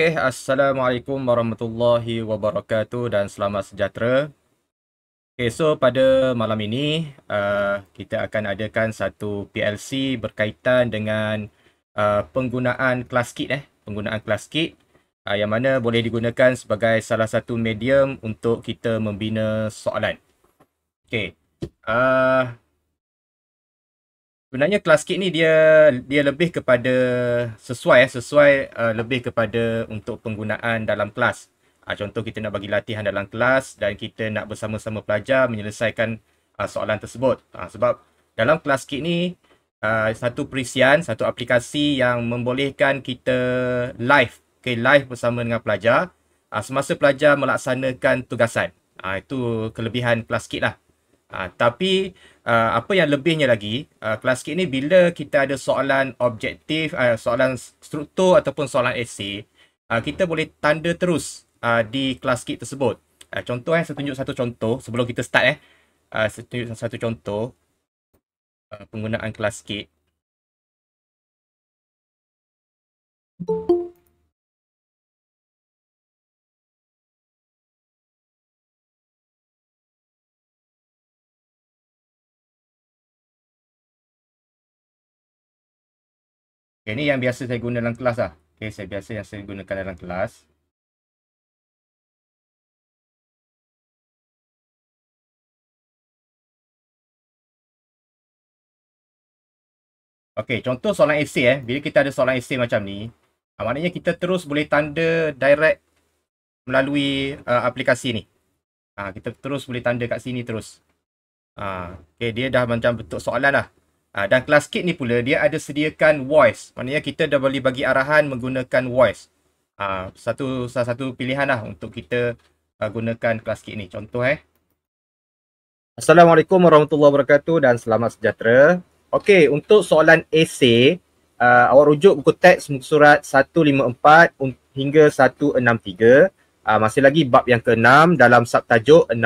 Okey, Assalamualaikum warahmatullahi wabarakatuh dan selamat sejahtera. Okey, so pada malam ini uh, kita akan adakan satu PLC berkaitan dengan uh, penggunaan class kit eh, penggunaan class kit uh, yang mana boleh digunakan sebagai salah satu medium untuk kita membina soalan. Okey. Uh, sebenarnya kelas kit ni dia dia lebih kepada sesuai ya sesuai uh, lebih kepada untuk penggunaan dalam kelas. Uh, contoh kita nak bagi latihan dalam kelas dan kita nak bersama-sama pelajar menyelesaikan uh, soalan tersebut. Uh, sebab dalam kelas kit ni uh, satu perisian, satu aplikasi yang membolehkan kita live, okay, live bersama dengan pelajar uh, semasa pelajar melaksanakan tugasan. Uh, itu kelebihan kelas kit lah. Ha, tapi uh, apa yang lebihnya lagi, uh, kelas kit ni bila kita ada soalan objektif, uh, soalan struktur ataupun soalan esei, uh, kita boleh tanda terus uh, di kelas kit tersebut. Uh, contoh eh, saya tunjuk satu contoh sebelum kita start eh. Uh, saya tunjuk satu contoh uh, penggunaan kelas kit. Okay, eh, ni yang biasa saya guna dalam kelas lah. Okay, saya biasa yang saya gunakan dalam kelas. Okay, contoh soalan essay eh. Bila kita ada soalan essay macam ni, ah, maknanya kita terus boleh tanda direct melalui uh, aplikasi ni. Uh, kita terus boleh tanda kat sini terus. Uh, okay, dia dah macam bentuk soalan lah. Ha, dan kelas kit ni pula dia ada sediakan voice. Maknanya kita dah boleh bagi arahan menggunakan voice. Ha, satu salah satu pilihan lah untuk kita uh, gunakan kelas kit ni. Contoh eh. Assalamualaikum warahmatullahi wabarakatuh dan selamat sejahtera. Okey, untuk soalan esay, uh, awak rujuk buku teks muka surat 154 hingga 163. Uh, masih lagi bab yang ke-6 dalam subtajuk 6.4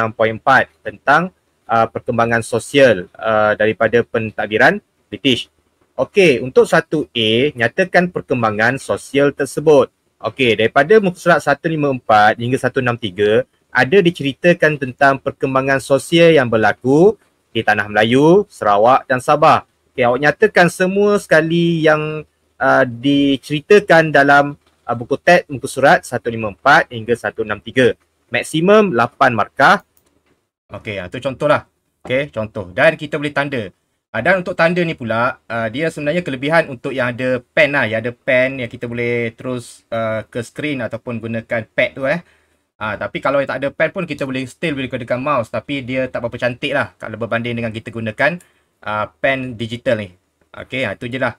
tentang uh, perkembangan sosial uh, daripada pentadbiran British. Okey, untuk satu A, nyatakan perkembangan sosial tersebut. Okey, daripada muka surat 154 hingga 163, ada diceritakan tentang perkembangan sosial yang berlaku di Tanah Melayu, Sarawak dan Sabah. Okey, awak nyatakan semua sekali yang uh, diceritakan dalam uh, buku teks muka surat 154 hingga 163. Maksimum 8 markah Okey, itu ah, contohlah. Okey, contoh. Dan kita boleh tanda. Uh, dan untuk tanda ni pula, ah, dia sebenarnya kelebihan untuk yang ada pen lah. Yang ada pen yang kita boleh terus ke screen ataupun gunakan pad tu eh. Uh, tapi kalau yang tak ada pen pun, kita boleh still boleh gunakan mouse. Tapi dia tak berapa cantik lah kalau berbanding dengan kita gunakan pen digital ni. Okey, itu je lah.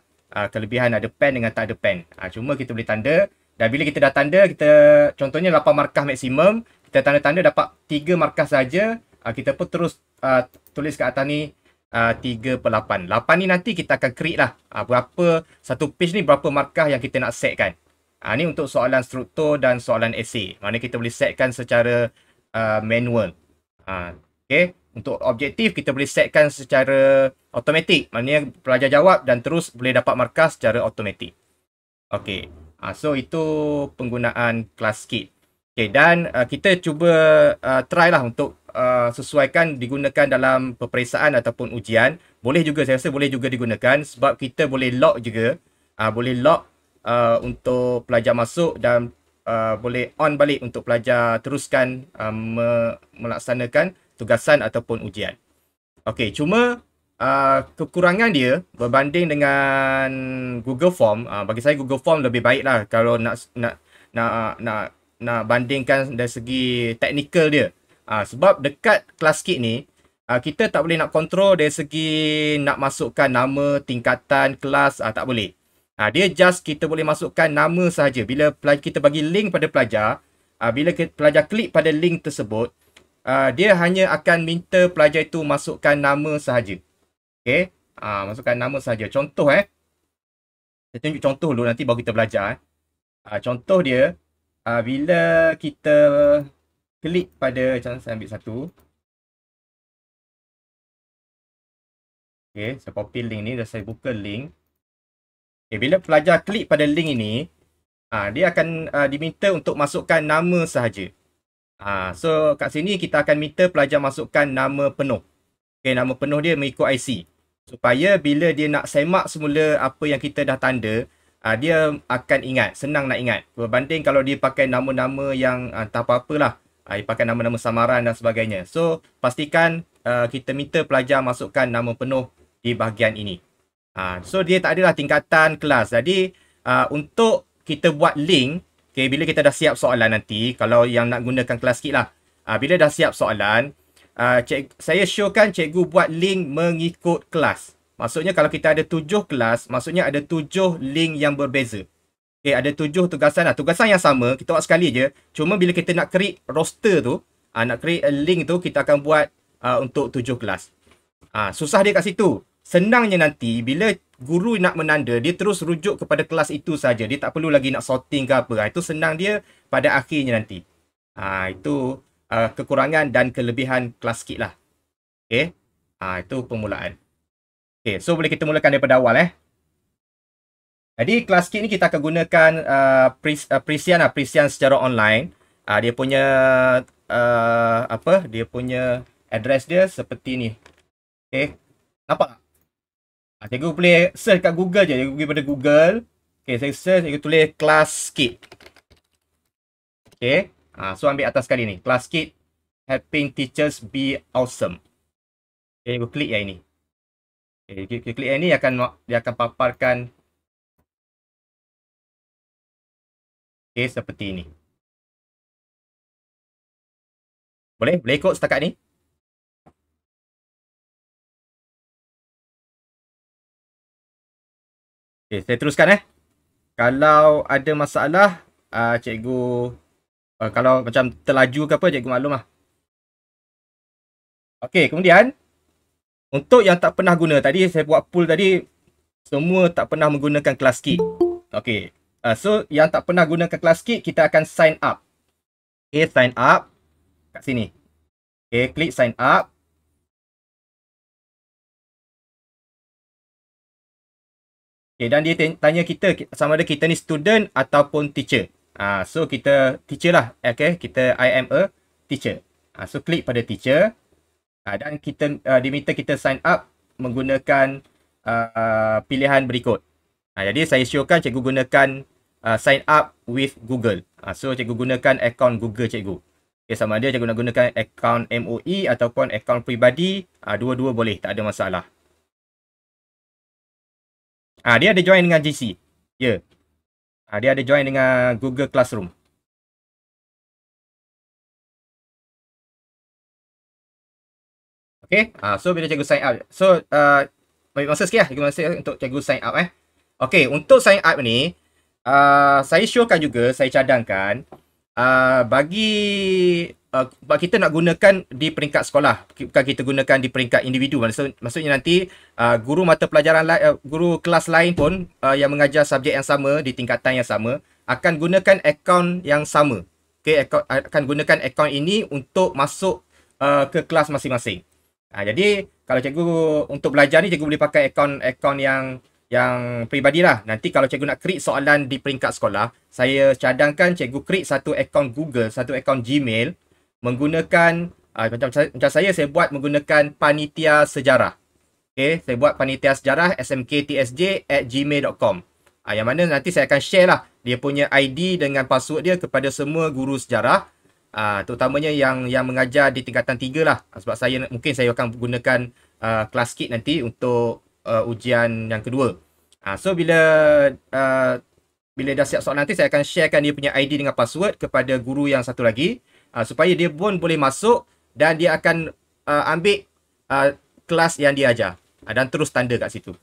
kelebihan ada pen dengan tak ada pen. cuma kita boleh tanda. Dan bila kita dah tanda, kita contohnya 8 markah maksimum. Kita tanda-tanda dapat 3 markah saja uh, kita pun terus uh, tulis kat atas ni uh, 3/8. 8 ni nanti kita akan create lah uh, berapa satu page ni berapa markah yang kita nak setkan. kan. uh, ni untuk soalan struktur dan soalan essay. Mana kita boleh setkan secara uh, manual. Ah uh, okey. Untuk objektif, kita boleh setkan secara automatik. Maksudnya, pelajar jawab dan terus boleh dapat markah secara automatik. Okay. Uh, so, itu penggunaan class kit. Okay, dan uh, kita cuba uh, try lah untuk Uh, sesuaikan digunakan dalam peperiksaan ataupun ujian boleh juga saya rasa boleh juga digunakan sebab kita boleh lock juga uh, boleh lock uh, untuk pelajar masuk dan uh, boleh on balik untuk pelajar teruskan uh, melaksanakan tugasan ataupun ujian okey cuma uh, kekurangan dia berbanding dengan Google Form uh, bagi saya Google Form lebih baiklah kalau nak nak nak nak nak bandingkan dari segi teknikal dia Ha, sebab dekat kelas kit ni, ha, kita tak boleh nak kontrol dari segi nak masukkan nama, tingkatan, kelas, ha, tak boleh. Ha, dia just kita boleh masukkan nama sahaja. Bila pelajar, kita bagi link pada pelajar, ha, bila pelajar klik pada link tersebut, ha, dia hanya akan minta pelajar itu masukkan nama sahaja. Okay? Ha, masukkan nama sahaja. Contoh eh. Saya tunjuk contoh dulu nanti baru kita belajar. Eh. Ha, contoh dia, ha, bila kita klik pada macam saya ambil satu. Okay, saya copy link ni dan saya buka link. Okay, bila pelajar klik pada link ini, uh, dia akan uh, diminta untuk masukkan nama sahaja. Uh, so kat sini kita akan minta pelajar masukkan nama penuh. Okay, nama penuh dia mengikut IC. Supaya bila dia nak semak semula apa yang kita dah tanda, uh, dia akan ingat, senang nak ingat. Berbanding kalau dia pakai nama-nama yang uh, tak apa-apalah. Uh, ah, you pakai nama-nama samaran dan sebagainya. So, pastikan uh, kita minta pelajar masukkan nama penuh di bahagian ini. Uh, so, dia tak adalah tingkatan kelas. Jadi, uh, untuk kita buat link, okay, bila kita dah siap soalan nanti, kalau yang nak gunakan kelas kit lah. Uh, bila dah siap soalan, uh, cik, saya showkan cikgu buat link mengikut kelas. Maksudnya, kalau kita ada tujuh kelas, maksudnya ada tujuh link yang berbeza. Okay, eh, ada tujuh tugasan lah. Tugasan yang sama, kita buat sekali je. Cuma bila kita nak create roster tu, uh, nak create a link tu, kita akan buat uh, untuk tujuh kelas. Uh, susah dia kat situ. Senangnya nanti, bila guru nak menanda, dia terus rujuk kepada kelas itu saja. Dia tak perlu lagi nak sorting ke apa. Itu senang dia pada akhirnya nanti. Uh, itu uh, kekurangan dan kelebihan kelas kit lah. Okay. Uh, eh, itu permulaan. Okay, eh, so boleh kita mulakan daripada awal eh. Jadi kelas kit ni kita akan gunakan uh, pre, uh, presian lah, presian secara online. Uh, dia punya uh, apa? Dia punya address dia seperti ni. Okay, Nampak tak? Uh, cikgu boleh search kat Google je. Cikgu pergi pada Google. Okay, saya search, cikgu tulis kelas kit. Okay, Ah, uh, so ambil atas kali ni. Kelas kit helping teachers be awesome. Okay, cikgu klik yang ini. Okay, cikgu klik yang ini akan dia akan paparkan Okey, seperti ini. Boleh? Boleh ikut setakat ni? Okey, saya teruskan eh. Kalau ada masalah, uh, cikgu... Uh, kalau macam terlaju ke apa, cikgu maklum lah. Okey, kemudian... Untuk yang tak pernah guna tadi, saya buat pool tadi... Semua tak pernah menggunakan kelas key. Okey. Uh, so yang tak pernah gunakan kelas kit, kita akan sign up. Okay, sign up. Kat sini. Okay, klik sign up. Okay, dan dia tanya kita sama ada kita ni student ataupun teacher. Uh, so kita teacher lah. Okay, kita I am a teacher. Uh, so klik pada teacher. Uh, dan kita uh, diminta kita sign up menggunakan uh, uh, pilihan berikut. Uh, jadi saya syorkan cikgu gunakan uh, sign up with Google. Uh, so cikgu gunakan akaun Google cikgu. Okay, sama ada cikgu nak gunakan akaun MOE ataupun akaun peribadi, uh, dua-dua boleh, tak ada masalah. Ah uh, dia ada join dengan GC. Ya. Yeah. Ah uh, dia ada join dengan Google Classroom. Okay, uh, ah, so bila cikgu sign up. So, uh, ambil masa sikit lah. Ambil masa untuk cikgu sign up eh. Okay, untuk sign up ni, uh, saya syorkan juga, saya cadangkan uh, bagi uh, kita nak gunakan di peringkat sekolah bukan kita gunakan di peringkat individu Maksud, maksudnya nanti uh, guru mata pelajaran uh, guru kelas lain pun uh, yang mengajar subjek yang sama di tingkatan yang sama akan gunakan akaun yang sama okay, akaun, akan gunakan akaun ini untuk masuk uh, ke kelas masing-masing uh, jadi kalau cikgu untuk belajar ni cikgu boleh pakai akaun-akaun yang yang peribadi lah. Nanti kalau cikgu nak create soalan di peringkat sekolah, saya cadangkan cikgu create satu akaun Google, satu akaun Gmail menggunakan, uh, macam, macam saya, saya buat menggunakan panitia sejarah. Okay, saya buat panitia sejarah smktsj at gmail.com uh, ah, Yang mana nanti saya akan share lah dia punya ID dengan password dia kepada semua guru sejarah. Uh, terutamanya yang yang mengajar di tingkatan tiga lah. Sebab saya mungkin saya akan gunakan uh, class kit nanti untuk uh, ujian yang kedua. Ha, so bila uh, bila dah siap soalan nanti saya akan sharekan dia punya ID dengan password kepada guru yang satu lagi uh, supaya dia pun boleh masuk dan dia akan uh, ambil uh, kelas yang dia ajar uh, dan terus tanda kat situ.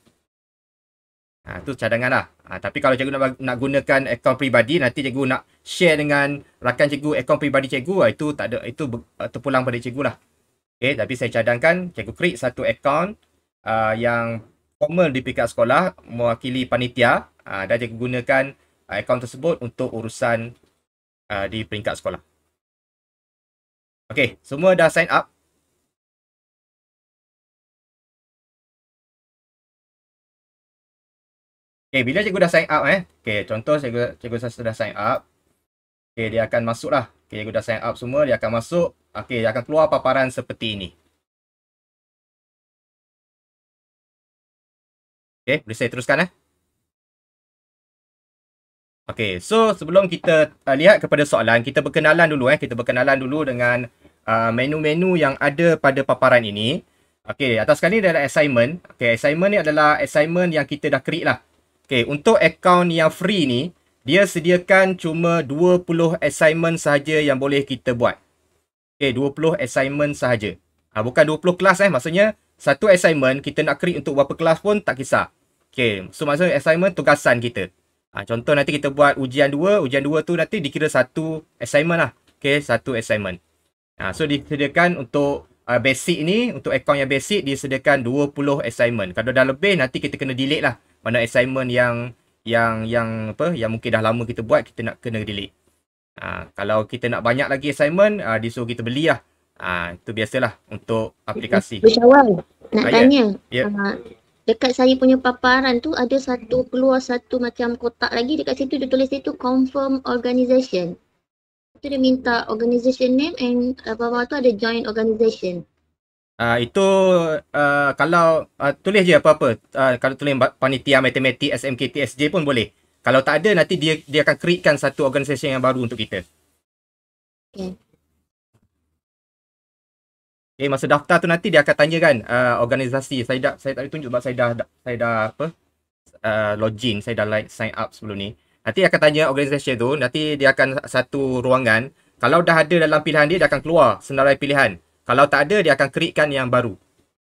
Ha, tu cadangan lah. Ha, tapi kalau cikgu nak, nak gunakan akaun peribadi, nanti cikgu nak share dengan rakan cikgu akaun peribadi cikgu, itu tak ada, itu terpulang pada cikgu lah. Okay, tapi saya cadangkan cikgu create satu akaun uh, yang formal di pihak sekolah mewakili panitia uh, dan dia gunakan uh, akaun tersebut untuk urusan uh, di peringkat sekolah. Okey, semua dah sign up. Okey, bila cikgu dah sign up eh. Okey, contoh cikgu cikgu saya sudah sign up. Okey, dia akan masuklah. Okey, cikgu dah sign up semua, dia akan masuk. Okey, dia akan keluar paparan seperti ini. Okay, boleh saya teruskan eh. Okay, so sebelum kita uh, lihat kepada soalan, kita berkenalan dulu eh. Kita berkenalan dulu dengan uh, menu-menu uh, yang ada pada paparan ini. Okay, atas sekali ni adalah assignment. Okay, assignment ni adalah assignment yang kita dah create lah. Okay, untuk account yang free ni, dia sediakan cuma 20 assignment sahaja yang boleh kita buat. Okay, 20 assignment sahaja. Ha, bukan 20 kelas eh, maksudnya satu assignment kita nak create untuk berapa kelas pun tak kisah. Okay. So maksudnya assignment tugasan kita. Ha, contoh nanti kita buat ujian dua, Ujian dua tu nanti dikira satu assignment lah. Okay. Satu assignment. Ha, so disediakan untuk uh, basic ni. Untuk account yang basic disediakan 20 assignment. Kalau dah lebih nanti kita kena delete lah. Mana assignment yang yang yang apa yang mungkin dah lama kita buat kita nak kena delete. Ha, kalau kita nak banyak lagi assignment uh, disuruh kita beli lah. Ha, itu biasalah untuk aplikasi. Bersawal. Nak Ayat. tanya. Yeah. Uh, dekat saya punya paparan tu ada satu keluar satu macam kotak lagi dekat situ dia tulis itu confirm organisation. Tu dia minta organisation name and apa-apa tu ada joint organisation. Uh, ah, itu uh, kalau uh, tulis je apa-apa uh, kalau tulis panitia matematik SMK SMKTSJ pun boleh. Kalau tak ada nanti dia dia akan createkan satu organisation yang baru untuk kita. Okay. Eh masa daftar tu nanti dia akan tanya kan uh, organisasi. Saya dah saya tak tunjuk sebab saya dah saya dah apa? Uh, login, saya dah like sign up sebelum ni. Nanti dia akan tanya organisasi tu, nanti dia akan satu ruangan. Kalau dah ada dalam pilihan dia dia akan keluar senarai pilihan. Kalau tak ada dia akan createkan yang baru.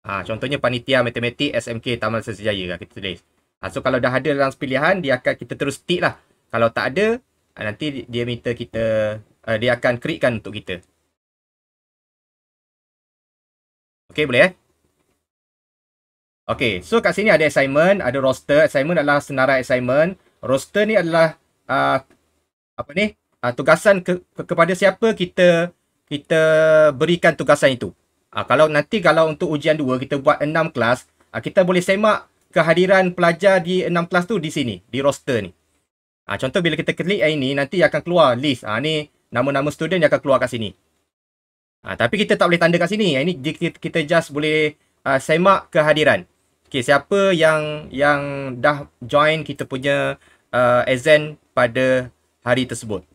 Ha, contohnya panitia matematik SMK Taman Sejaya lah kan, kita tulis. Ha, so kalau dah ada dalam pilihan dia akan kita terus tick lah. Kalau tak ada ha, nanti dia minta kita uh, dia akan createkan untuk kita. Okay boleh eh? Okay so kat sini ada assignment, ada roster. Assignment adalah senarai assignment. Roster ni adalah uh, apa ni? Uh, tugasan ke, ke, kepada siapa kita kita berikan tugasan itu. Uh, kalau nanti kalau untuk ujian dua kita buat enam kelas, uh, kita boleh semak kehadiran pelajar di enam kelas tu di sini, di roster ni. Uh, contoh bila kita klik yang ini nanti akan keluar list. Ah uh, ni nama-nama student yang akan keluar kat sini. Ha, tapi kita tak boleh tanda kat sini. Ha, ini kita just boleh uh, semak kehadiran. Okay, siapa yang yang dah join kita punya uh, ha, Ezen pada hari tersebut.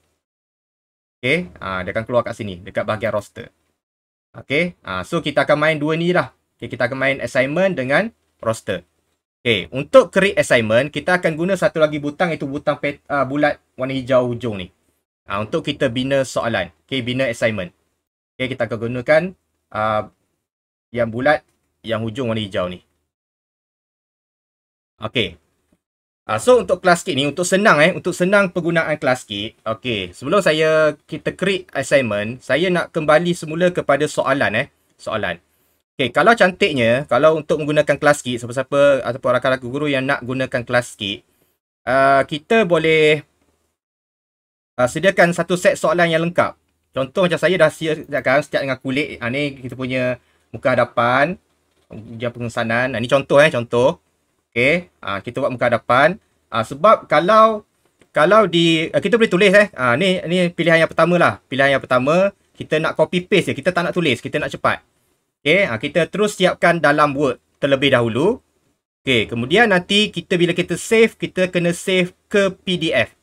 Okay, ha, dia akan keluar kat sini. Dekat bahagian roster. Okay, ha, so kita akan main dua ni lah. Okay, kita akan main assignment dengan roster. Okay, untuk create assignment, kita akan guna satu lagi butang itu butang pet, uh, bulat warna hijau hujung ni. Ha, untuk kita bina soalan. Okay, bina assignment. Okay, kita akan gunakan uh, yang bulat yang hujung warna hijau ni. Okay. Uh, so, untuk kelas kit ni, untuk senang eh. Untuk senang penggunaan kelas kit. Okay. Sebelum saya kita create assignment, saya nak kembali semula kepada soalan eh. Soalan. Okay. Kalau cantiknya, kalau untuk menggunakan kelas kit, siapa-siapa ataupun rakan-rakan guru yang nak gunakan kelas kit, uh, kita boleh uh, sediakan satu set soalan yang lengkap. Contoh macam saya dah siapkan setiap dengan kulit. Ha, ni kita punya muka hadapan. Ujian pengesanan. Ha, ni contoh eh, contoh. Okay. Ha, ah, kita buat muka hadapan. Ha, sebab kalau kalau di kita boleh tulis eh. Ha, ni, ni pilihan yang pertama lah. Pilihan yang pertama. Kita nak copy paste je. Kita tak nak tulis. Kita nak cepat. Okay. Ha, kita terus siapkan dalam Word terlebih dahulu. Okay. Kemudian nanti kita bila kita save, kita kena save ke PDF.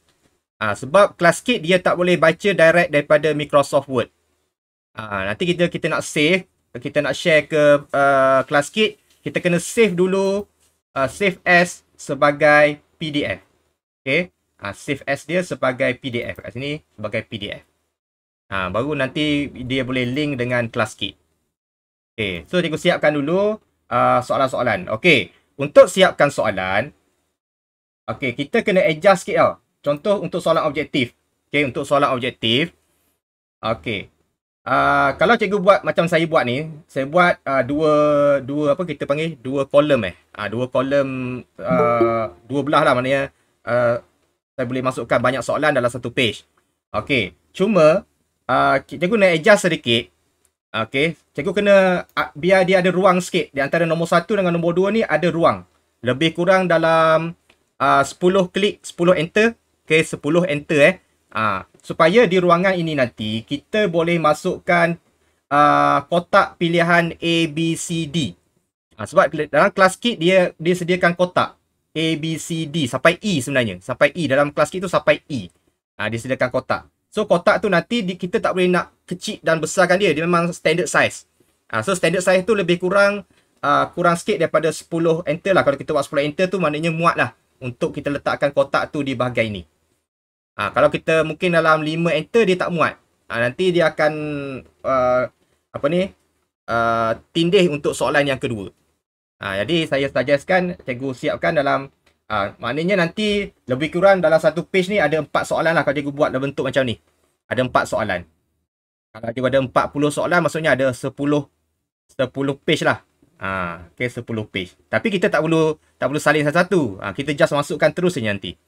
Ha, sebab kit dia tak boleh baca direct daripada Microsoft Word. Ha, nanti kita kita nak save. Kita nak share ke uh, kit, Kita kena save dulu. Uh, save as sebagai PDF. Okay. Ha, save as dia sebagai PDF. Kat sini sebagai PDF. Ha, baru nanti dia boleh link dengan kit. Okay. So, cikgu siapkan dulu soalan-soalan. Uh, okay. Untuk siapkan soalan. Okay. Kita kena adjust sikit tau. Contoh untuk soalan objektif. Okey, untuk soalan objektif. Okey. Uh, kalau cikgu buat macam saya buat ni, saya buat uh, dua dua apa kita panggil dua kolom eh. uh, dua kolom uh, dua belah lah maknanya uh, saya boleh masukkan banyak soalan dalam satu page. Okey, cuma uh, cikgu nak adjust sedikit. Okey, cikgu kena uh, biar dia ada ruang sikit di antara nombor satu dengan nombor dua ni ada ruang. Lebih kurang dalam sepuluh klik, sepuluh enter ke 10 enter eh. Uh, supaya di ruangan ini nanti kita boleh masukkan uh, kotak pilihan A, B, C, D. Uh, sebab dalam kelas kit dia dia sediakan kotak A, B, C, D sampai E sebenarnya. Sampai E. Dalam kelas kit tu sampai E. Uh, dia sediakan kotak. So kotak tu nanti di, kita tak boleh nak kecil dan besarkan dia. Dia memang standard size. Uh, so standard size tu lebih kurang uh, kurang sikit daripada 10 enter lah. Kalau kita buat 10 enter tu maknanya muat lah untuk kita letakkan kotak tu di bahagian ini. Ha, kalau kita mungkin dalam 5 enter dia tak muat. Ha, nanti dia akan uh, apa ni? Uh, tindih untuk soalan yang kedua. Ha, jadi saya suggestkan cikgu siapkan dalam ha, maknanya nanti lebih kurang dalam satu page ni ada 4 soalan lah kalau cikgu buat dalam bentuk macam ni. Ada 4 soalan. Kalau cikgu ada 40 soalan maksudnya ada 10 10 page lah. Ha, okay, 10 page. Tapi kita tak perlu tak perlu salin satu-satu. Ha, kita just masukkan terus saja nanti.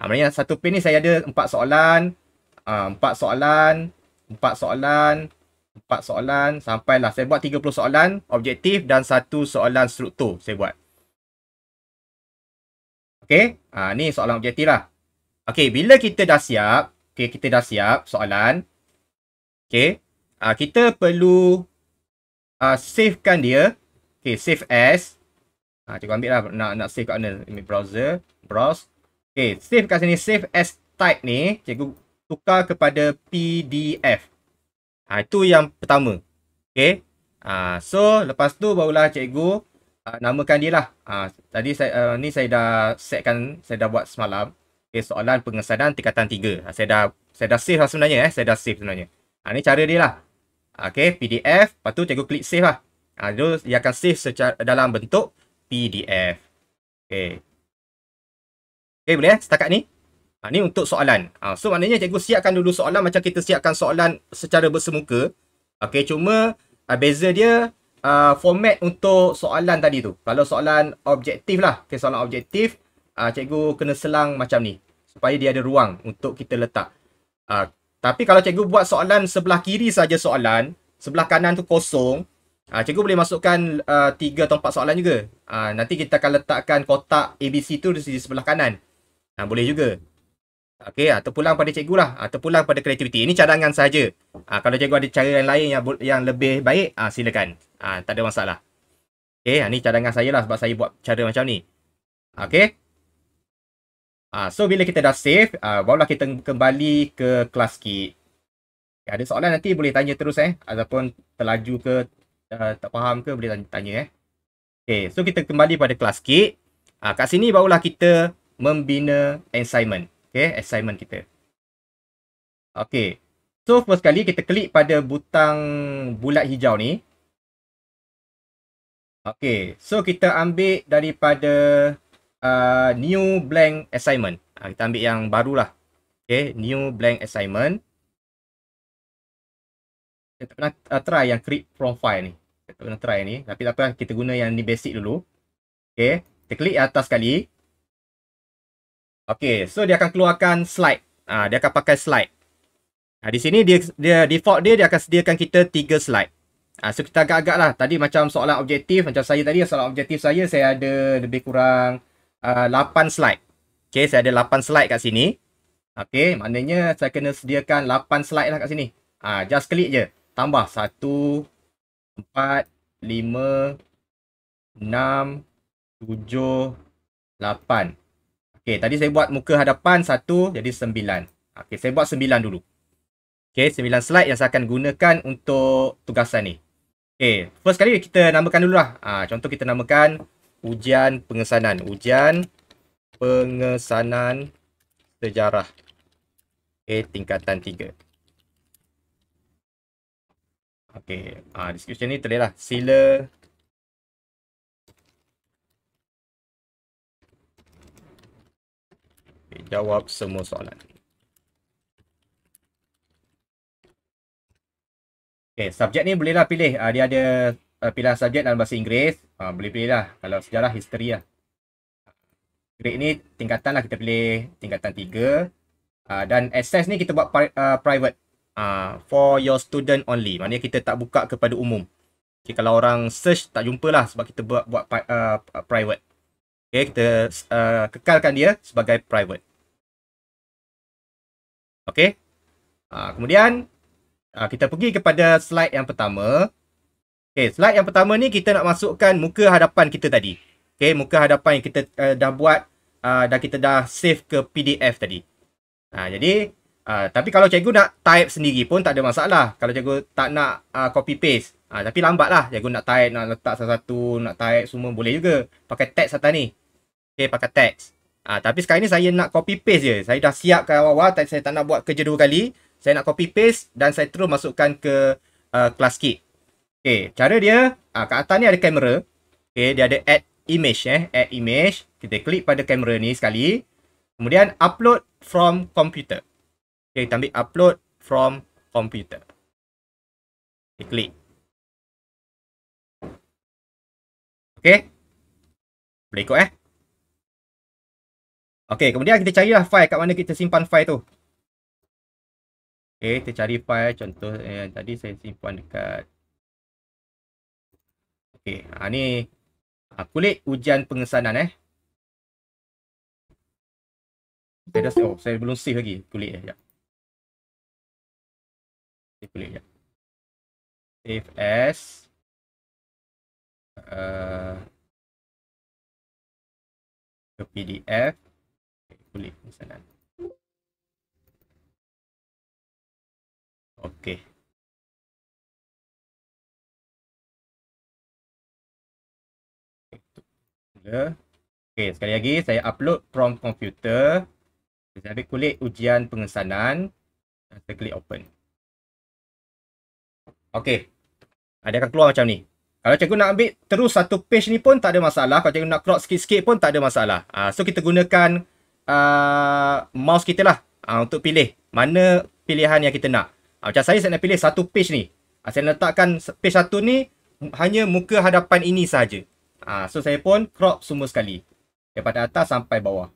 Ha, ah, maknanya satu pin ni saya ada empat soalan. Ha, empat soalan. Empat soalan. Empat soalan. Sampailah saya buat 30 soalan objektif dan satu soalan struktur saya buat. Okey. Ha, ni soalan objektif lah. Okey. Bila kita dah siap. Okey. Kita dah siap soalan. Okey. Ha, kita perlu ha, savekan dia. okay Save as. Ha, cikgu ambil lah nak, nak save kat mana. Ini browser. Browse. Okay, save kat sini. Save as type ni. Cikgu tukar kepada PDF. Ha, itu yang pertama. Okay. Ha, so, lepas tu barulah cikgu uh, namakan dia lah. Ha, tadi saya, uh, ni saya dah setkan, saya dah buat semalam. Okay, soalan pengesanan tingkatan tiga. Ha, saya dah saya dah save lah sebenarnya eh. Saya dah save sebenarnya. Ha, ni cara dia lah. Ha, okay, PDF. Lepas tu cikgu klik save lah. Ha, dia akan save secara, dalam bentuk PDF. Okay. Okay eh, boleh eh setakat ni. Ha, ni untuk soalan. Ha, so maknanya cikgu siapkan dulu soalan macam kita siapkan soalan secara bersemuka. Okay, cuma uh, beza dia uh, format untuk soalan tadi tu. Kalau soalan objektif lah. Okey soalan objektif uh, cikgu kena selang macam ni. Supaya dia ada ruang untuk kita letak. Uh, tapi kalau cikgu buat soalan sebelah kiri saja soalan. Sebelah kanan tu kosong. Uh, cikgu boleh masukkan uh, 3 atau empat soalan juga. Uh, nanti kita akan letakkan kotak ABC tu di sebelah kanan. Ha, boleh juga. Okey, ha, terpulang pada cikgu lah. Ha, terpulang pada kreativiti. Ini cadangan sahaja. Ha, kalau cikgu ada cara yang lain yang, yang lebih baik, ha, silakan. Ha, tak ada masalah. Okey, ha, ni cadangan saya lah sebab saya buat cara macam ni. Okey. Ha, so, bila kita dah save, ha, barulah kita kembali ke kelas kit. Ada soalan nanti boleh tanya terus eh. Ataupun terlaju ke, uh, tak faham ke boleh tanya, tanya eh. Okay, so kita kembali pada kelas kit. Uh, ha, kat sini barulah kita membina assignment. Okay, assignment kita. Okay. So, first sekali kita klik pada butang bulat hijau ni. Okay. So, kita ambil daripada uh, new blank assignment. Uh, kita ambil yang barulah. Okay. New blank assignment. Kita pernah uh, try yang create from file ni. Kita pernah try ni. Tapi tak apa, kita guna yang ni basic dulu. Okay. Kita klik atas sekali. Okay, so dia akan keluarkan slide. Ah, dia akan pakai slide. Ah, di sini dia, dia default dia dia akan sediakan kita tiga slide. Ah, so kita agak-agak lah. Tadi macam soalan objektif macam saya tadi soalan objektif saya saya ada lebih kurang ah, lapan uh, slide. Okay, saya ada lapan slide kat sini. Okay, maknanya saya kena sediakan lapan slide lah kat sini. Ah, just klik je. Tambah satu, empat, lima, enam, tujuh, lapan. Okey, tadi saya buat muka hadapan satu jadi sembilan. Okey, saya buat sembilan dulu. Okey, sembilan slide yang saya akan gunakan untuk tugasan ni. Okey, first kali kita namakan dulu lah. ha, ah, contoh kita namakan ujian pengesanan, ujian pengesanan sejarah. Okey, tingkatan tiga. Okey, ah ha, description ni terlelah. Sila jawab semua soalan. Okay, subjek ni bolehlah pilih. Uh, dia ada uh, ah, pilihan subjek dalam bahasa Inggeris. Uh, boleh pilih lah. Kalau sejarah, history lah. Grade ni tingkatan lah kita pilih. Tingkatan tiga. Uh, dan access ni kita buat pri uh, private. Uh, for your student only. Maknanya kita tak buka kepada umum. Okay, kalau orang search, tak jumpa lah, sebab kita buat, buat uh, private. Okay, kita uh, kekalkan dia sebagai private. Okey. Uh, kemudian uh, kita pergi kepada slide yang pertama. Okey, slide yang pertama ni kita nak masukkan muka hadapan kita tadi. Okey, muka hadapan yang kita uh, dah buat uh, dan kita dah save ke PDF tadi. Uh, jadi uh, tapi kalau cikgu nak type sendiri pun tak ada masalah. Kalau cikgu tak nak uh, copy paste Ah, tapi lambatlah. Jago nak type, nak letak satu-satu, nak type semua boleh juga. Pakai teks atas ni. Okay, pakai teks ha, tapi sekarang ni saya nak copy paste je. Saya dah siap ke awal-awal saya tak nak buat kerja dua kali. Saya nak copy paste dan saya terus masukkan ke uh, class kit. Okey, cara dia ah ha, kat atas ni ada kamera. Okay, dia ada add image eh, add image. Kita klik pada kamera ni sekali. Kemudian upload from computer. Okay, kita ambil upload from computer. Kita klik. Okay, Boleh ikut eh. Okay, kemudian kita carilah file kat mana kita simpan file tu. Okay, kita cari file contoh eh, tadi saya simpan dekat. Okay, ha, ni ha, kulit ujian pengesanan eh. Saya dah, oh, saya belum save lagi kulit eh. Ya. Save kulit ya. Save as. Uh, ke PDF boleh misalkan okey Okey sekali lagi saya upload from komputer Saya ambil kulit ujian pengesanan Saya klik open Okey. ada akan keluar macam ni Kalau cikgu nak ambil terus satu page ni pun tak ada masalah Kalau cikgu nak crop sikit-sikit pun tak ada masalah uh, So kita gunakan uh, mouse kita lah uh, untuk pilih mana pilihan yang kita nak. Uh, macam saya, saya nak pilih satu page ni. Uh, saya letakkan page satu ni hanya muka hadapan ini sahaja. Uh, so, saya pun crop semua sekali. Daripada atas sampai bawah.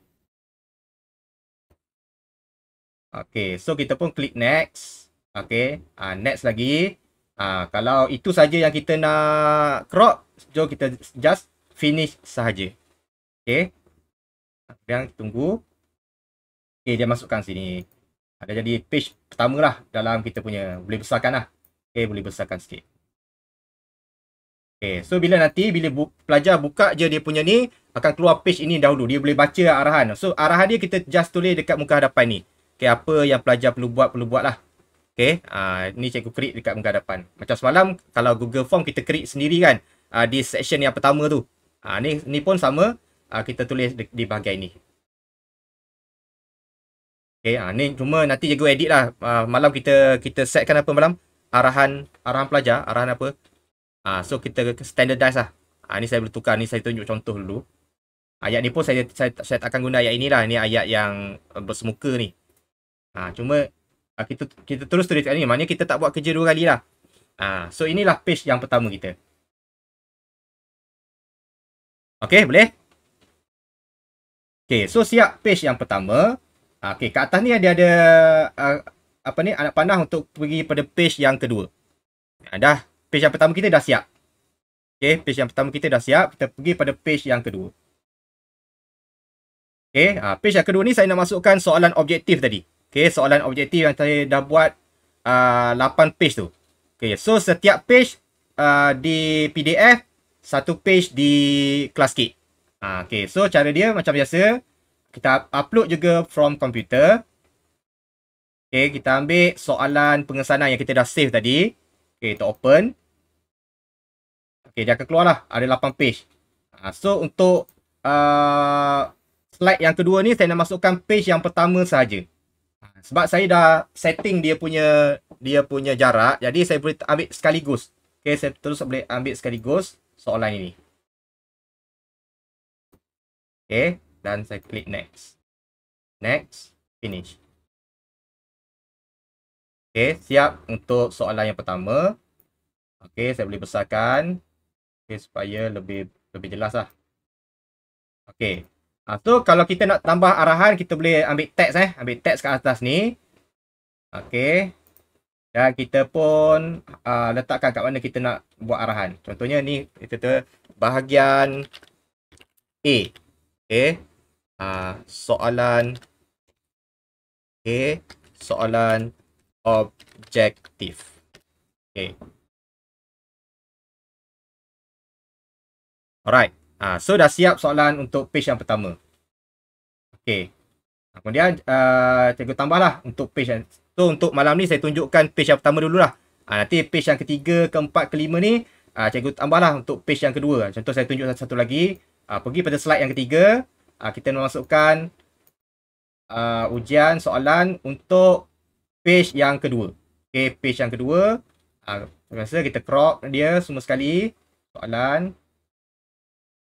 Okay, so kita pun klik next. Okay, uh, next lagi. Uh, kalau itu saja yang kita nak crop, jom kita just finish sahaja. Okay. Kita tunggu Okay dia masukkan sini Ada jadi page pertama lah dalam kita punya Boleh besarkan lah Okay boleh besarkan sikit Okay so bila nanti bila bu pelajar buka je dia punya ni Akan keluar page ini dahulu Dia boleh baca arahan So arahan dia kita just tulis dekat muka hadapan ni Okay apa yang pelajar perlu buat perlu buat lah Okay uh, ha, ni cikgu krik dekat muka hadapan Macam semalam kalau Google Form kita krik sendiri kan uh, Di section yang pertama tu uh, ni, ni pun sama uh, kita tulis di, di bahagian ni. Okay, ha, ah, ni cuma nanti cikgu edit lah. Uh, malam kita kita setkan apa malam? Arahan arahan pelajar, arahan apa. Uh, so, kita standardize lah. Uh, ni saya boleh tukar, ni saya tunjuk contoh dulu. Ayat ni pun saya, saya, saya tak akan guna ayat inilah. Ni ayat yang eh, bersemuka ni. Ha, cuma kita kita terus tulis kat ni. Maknanya kita tak buat kerja dua kali lah. Ha, so inilah page yang pertama kita. Okay boleh? Okay, so siap page yang pertama. Ah, okay, kat atas ni dia ada uh, apa ni anak panah untuk pergi pada page yang kedua. Nah, dah, page yang pertama kita dah siap. Okay, page yang pertama kita dah siap. Kita pergi pada page yang kedua. Okay, uh, ah, page yang kedua ni saya nak masukkan soalan objektif tadi. Okay, soalan objektif yang saya dah buat uh, 8 page tu. Okay, so setiap page uh, di PDF, satu page di class kit. Ha, ah, okay, so cara dia macam biasa. Kita upload juga from computer. Okay, kita ambil soalan pengesanan yang kita dah save tadi. Okay, kita open. Okay, dia akan keluar lah. Ada 8 page. Ha, so, untuk uh, slide yang kedua ni, saya nak masukkan page yang pertama sahaja. Ha, sebab saya dah setting dia punya dia punya jarak. Jadi, saya boleh ambil sekaligus. Okay, saya terus boleh ambil sekaligus soalan ini. Okay. Dan saya klik next. Next. Finish. Okay. Siap untuk soalan yang pertama. Okay. Saya boleh besarkan. Okay. Supaya lebih lebih jelas lah. Okay. Ha, so kalau kita nak tambah arahan. Kita boleh ambil teks eh. Ambil teks kat atas ni. Okay. Dan kita pun uh, letakkan kat mana kita nak buat arahan. Contohnya ni kita bahagian A. Okay. Uh, ah, soalan. Okay. Soalan objektif. Okay. Alright. Uh, so dah siap soalan untuk page yang pertama. Okay. Ah, kemudian uh, cikgu tambahlah untuk page yang. So untuk malam ni saya tunjukkan page yang pertama dululah. Uh, nanti page yang ketiga, keempat, kelima ni. Uh, cikgu tambahlah untuk page yang kedua. Contoh saya tunjuk satu, -satu lagi. Ha, pergi pada slide yang ketiga. Ha, kita masukkan uh, ujian soalan untuk page yang kedua. Okay, page yang kedua. Ha, saya rasa kita crop dia semua sekali. Soalan.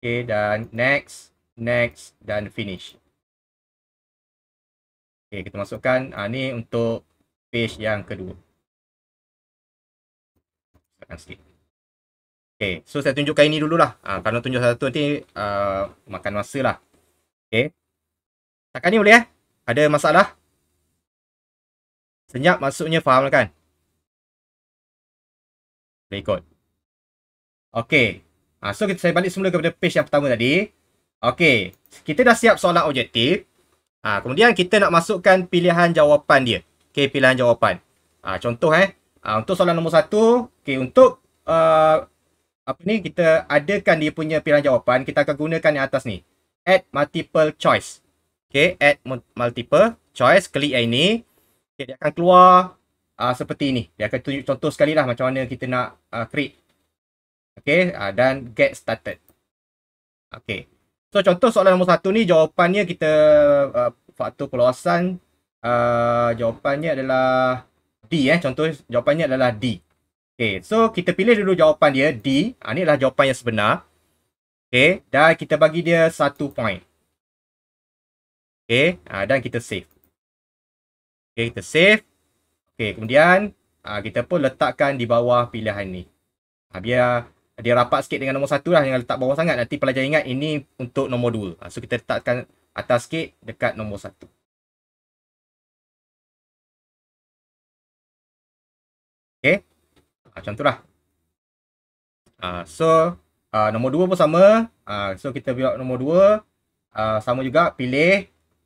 Okay, dan next, next dan finish. Okay, kita masukkan ha, ni untuk page yang kedua. Sekarang sikit. Okay, so saya tunjukkan ini dululah. Ha, kalau tunjuk satu nanti, uh, makan masa lah. Okay. Takkan ni boleh eh? Ada masalah? Senyap maksudnya faham kan? Boleh ikut. Okay. Ha, ah, so kita, saya balik semula kepada page yang pertama tadi. Okay. Kita dah siap soalan objektif. Ha, kemudian kita nak masukkan pilihan jawapan dia. Okay, pilihan jawapan. Ha, contoh eh. Ha, untuk soalan nombor satu. Okay, untuk... Uh, apa ni kita adakan dia punya pilihan jawapan kita akan gunakan yang atas ni add multiple choice okey add multiple choice klik yang ini okey dia akan keluar uh, seperti ini dia akan tunjuk contoh sekali lah macam mana kita nak uh, create okey uh, ah, dan get started okey so contoh soalan nombor satu ni jawapannya kita uh, faktor keluasan uh, jawapannya adalah D eh contoh jawapannya adalah D Okay, so kita pilih dulu jawapan dia D. Ha, ah, ini adalah jawapan yang sebenar. Okay, dan kita bagi dia satu point. Okay, ha, ah, dan kita save. Okay, kita save. Okay, kemudian ha, kita pun letakkan di bawah pilihan ni. Ha, biar dia rapat sikit dengan nombor satu lah. Jangan letak bawah sangat. Nanti pelajar ingat ini untuk nombor dua. Ha, so, kita letakkan atas sikit dekat nombor satu. macam ah, tu lah. Uh, ah, so, uh, nombor dua pun sama. Uh, so, kita buat nombor dua. Uh, sama juga, pilih.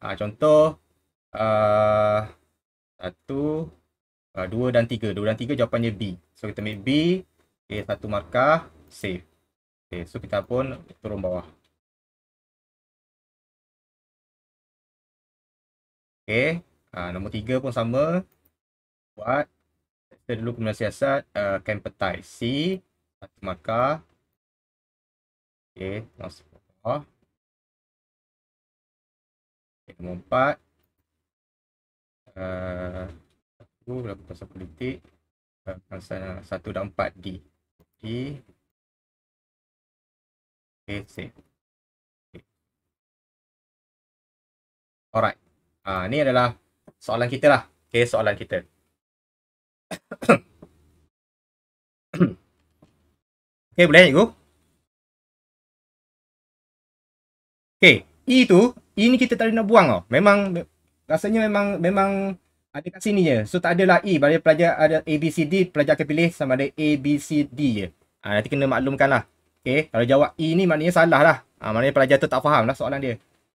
Uh, contoh, uh, satu, uh, dua dan tiga. Dua dan tiga jawapannya B. So, kita ambil B. Okay, satu markah, save. Okay, so, kita pun turun bawah. Okay, uh, nombor tiga pun sama. Buat kita dulu guna siasat uh, camp petai C atau maka okey mouse bawah okay, nombor 4 uh, satu uh, lagu pasal politik pasal satu dan empat D D okey save okay. alright uh, ni adalah soalan kita lah Okay, soalan kita Okay, boleh cikgu? Okay, E tu ini e kita tak nak buang tau. Memang rasanya memang memang ada kat sini je. So tak adalah E bagi pelajar ada A B C D pelajar akan pilih sama ada A B C D je. Ha, nanti kena maklumkan lah. Okay, kalau jawab E ni maknanya salah lah. Ha, maknanya pelajar tu tak faham lah soalan dia.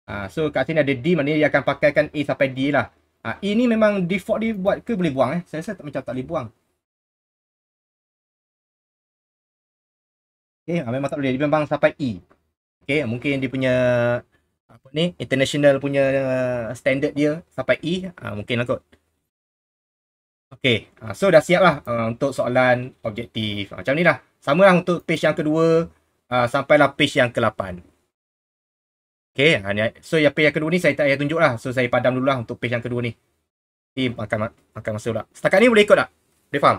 Ha, so kat sini ada D maknanya dia akan pakaikan A sampai D lah. Ha, ini memang default dia buat ke boleh buang eh? Saya rasa tak, macam tak boleh buang. Okay, ha, memang tak boleh. Dia memang sampai E. Okay, mungkin dia punya apa ni international punya uh, standard dia sampai E. Ha, mungkin lah kot. Okay, ha, so dah siap lah ha, untuk soalan objektif. Ha, macam ni lah. Sama lah untuk page yang kedua sampai sampailah page yang ke-8. Okay, hanya so yang page yang kedua ni saya tak payah tunjuk lah. So saya padam dulu lah untuk page yang kedua ni. Ini makan, makan masa pula. Setakat ni boleh ikut tak? Boleh faham?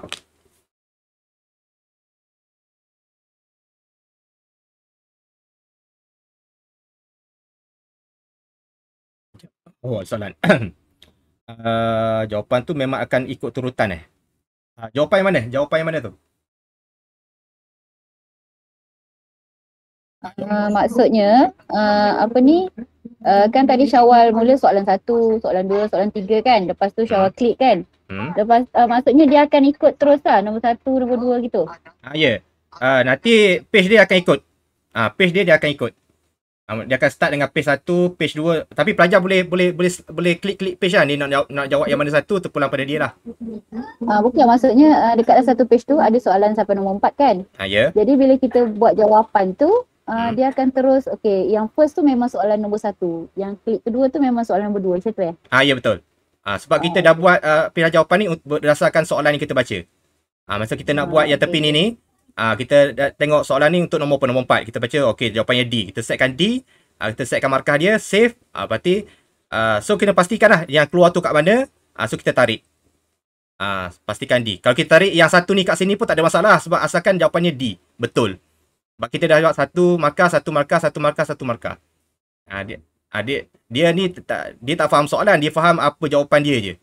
Oh, soalan. uh, jawapan tu memang akan ikut turutan eh. Uh, jawapan yang mana? Jawapan yang mana tu? Ah, maksudnya uh, apa ni uh, kan tadi Syawal mula soalan satu, soalan dua, soalan tiga kan. Lepas tu Syawal klik kan. Hmm? Lepas uh, maksudnya dia akan ikut terus lah nombor satu, nombor dua gitu. Ha, ya. Yeah. Uh, nanti page dia akan ikut. uh, page dia dia akan ikut. Uh, dia akan start dengan page satu, page dua. Tapi pelajar boleh boleh boleh boleh klik-klik page lah. Dia nak, nak jawab yang mana satu pulang pada dia lah. Uh, bukan maksudnya uh, dekat satu page tu ada soalan sampai nombor empat kan. Ha, uh, Yeah. Jadi bila kita buat jawapan tu, Uh, hmm. Dia akan terus, okay, yang first tu memang soalan nombor satu. Yang klik kedua tu memang soalan nombor dua, macam tu eh? Ah, ya, betul. Ah, sebab ah. kita oh. dah buat uh, pilihan jawapan ni berdasarkan soalan yang kita baca. Ah, masa kita nak ah, buat okay. yang tepi ni ni, ah, kita tengok soalan ni untuk nombor apa? Nombor empat. Kita baca, okay, jawapannya D. Kita setkan D, ah, kita setkan markah dia, save. Ah, berarti, ah, so kena pastikan lah yang keluar tu kat mana. Ah, so kita tarik. Ah, pastikan D. Kalau kita tarik yang satu ni kat sini pun tak ada masalah sebab asalkan jawapannya D. Betul. Sebab kita dah jawab satu markah, satu markah, satu markah, satu markah. Ha, dia, ha, dia, dia ni tak, dia tak faham soalan. Dia faham apa jawapan dia je.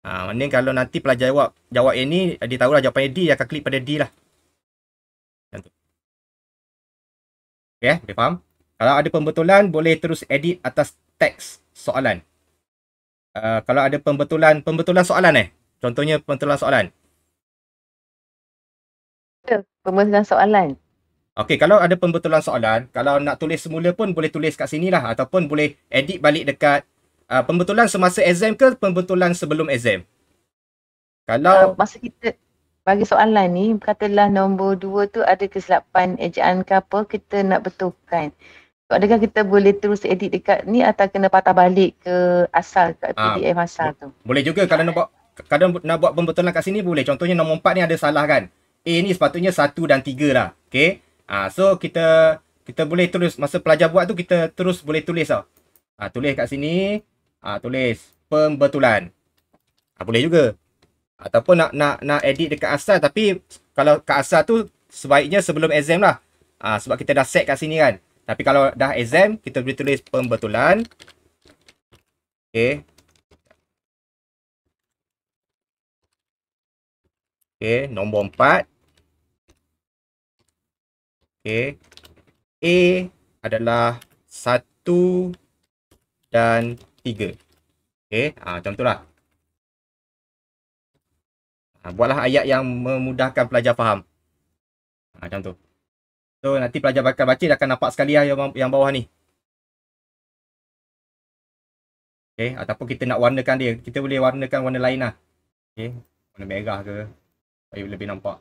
Ha, maknanya kalau nanti pelajar jawab jawab A ni, dia tahulah jawapan A D, dia akan klik pada D lah. Macam Okay, dia faham? Kalau ada pembetulan, boleh terus edit atas teks soalan. Uh, kalau ada pembetulan, pembetulan soalan eh? Contohnya pembetulan soalan. Pembetulan soalan. Okey, kalau ada pembetulan soalan, kalau nak tulis semula pun boleh tulis kat sini lah ataupun boleh edit balik dekat uh, pembetulan semasa exam ke pembetulan sebelum exam. Kalau uh, masa kita bagi soalan ni, katalah nombor dua tu ada kesilapan ejaan ke apa, kita nak betulkan. Adakah kita boleh terus edit dekat ni atau kena patah balik ke asal ke ah, PDF asal tu? Boleh juga kalau nak buat kadang nak buat pembetulan kat sini boleh. Contohnya nombor empat ni ada salah kan. A ni sepatutnya 1 dan tiga lah. Okey. Ah ha, so kita kita boleh terus masa pelajar buat tu kita terus boleh tulis tau. Ha, tulis kat sini, ah ha, tulis pembetulan. Ha, boleh juga. Ataupun nak nak nak edit dekat asal tapi kalau kat asal tu sebaiknya sebelum exam lah. Ah ha, sebab kita dah set kat sini kan. Tapi kalau dah exam kita boleh tulis pembetulan. Okey. Okey, nombor 4. Okey. A adalah 1 dan 3. Okey, ah macam itulah. Ah, buatlah ayat yang memudahkan pelajar faham. Ha, macam tu. So nanti pelajar bakal baca dia akan nampak sekali lah yang, yang bawah ni. Okay. Ataupun kita nak warnakan dia. Kita boleh warnakan warna lain lah. Okay. Warna merah ke. Supaya lebih nampak.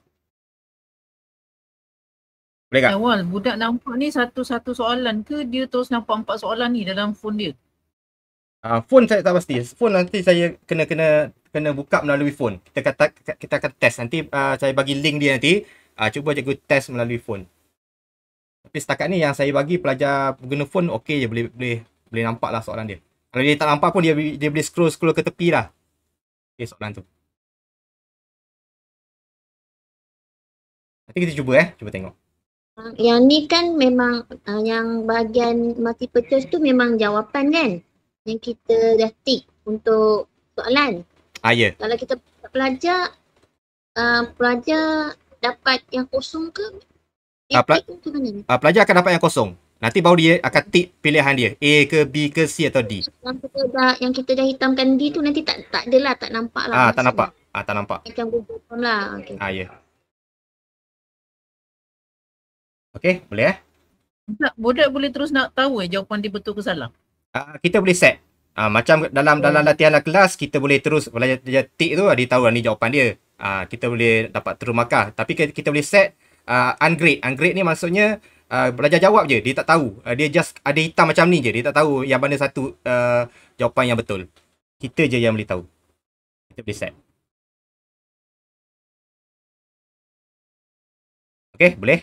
Mereka. Awal budak nampak ni satu-satu soalan ke dia terus nampak empat soalan ni dalam phone dia? Ah, uh, phone saya tak pasti. Phone nanti saya kena kena kena buka melalui phone. Kita kata kita akan test nanti uh, saya bagi link dia nanti. Ah, uh, cuba cikgu test melalui phone. Tapi setakat ni yang saya bagi pelajar guna phone okey je boleh boleh boleh nampak lah soalan dia. Kalau dia tak nampak pun dia dia boleh scroll scroll ke tepi lah. Okey soalan tu. Nanti kita cuba eh, cuba tengok. Ah, yang ni kan memang uh, yang bahagian multiple choice tu memang jawapan kan yang kita dah tick untuk soalan. Ah, yeah. Kalau kita pelajar, uh, pelajar dapat yang kosong ke? uh, pla- tick untuk mana? Uh, pelajar akan dapat yang kosong. Nanti baru dia akan tick pilihan dia. A ke B ke C atau D. Yang kita dah, yang kita dah hitamkan D tu nanti tak tak lah tak nampak lah. Ah, tak nampak. Ah, tak nampak. Macam Google Form lah. Okay. Ah, yeah. Okay, boleh eh? Tak, budak boleh terus nak tahu eh jawapan dia betul ke salah. Uh, kita boleh set. Uh, macam dalam oh. dalam latihan dalam kelas kita boleh terus belajar dia tik tu ah, dia tahu lah ni jawapan dia. Uh, kita boleh dapat terus markah. Tapi kita, kita boleh set uh, ungrade. Ungrade ni maksudnya uh, belajar jawab je. Dia tak tahu. Uh, dia just ada hitam macam ni je. Dia tak tahu yang mana satu uh, jawapan yang betul. Kita je yang boleh tahu. Kita boleh set. Okay, boleh?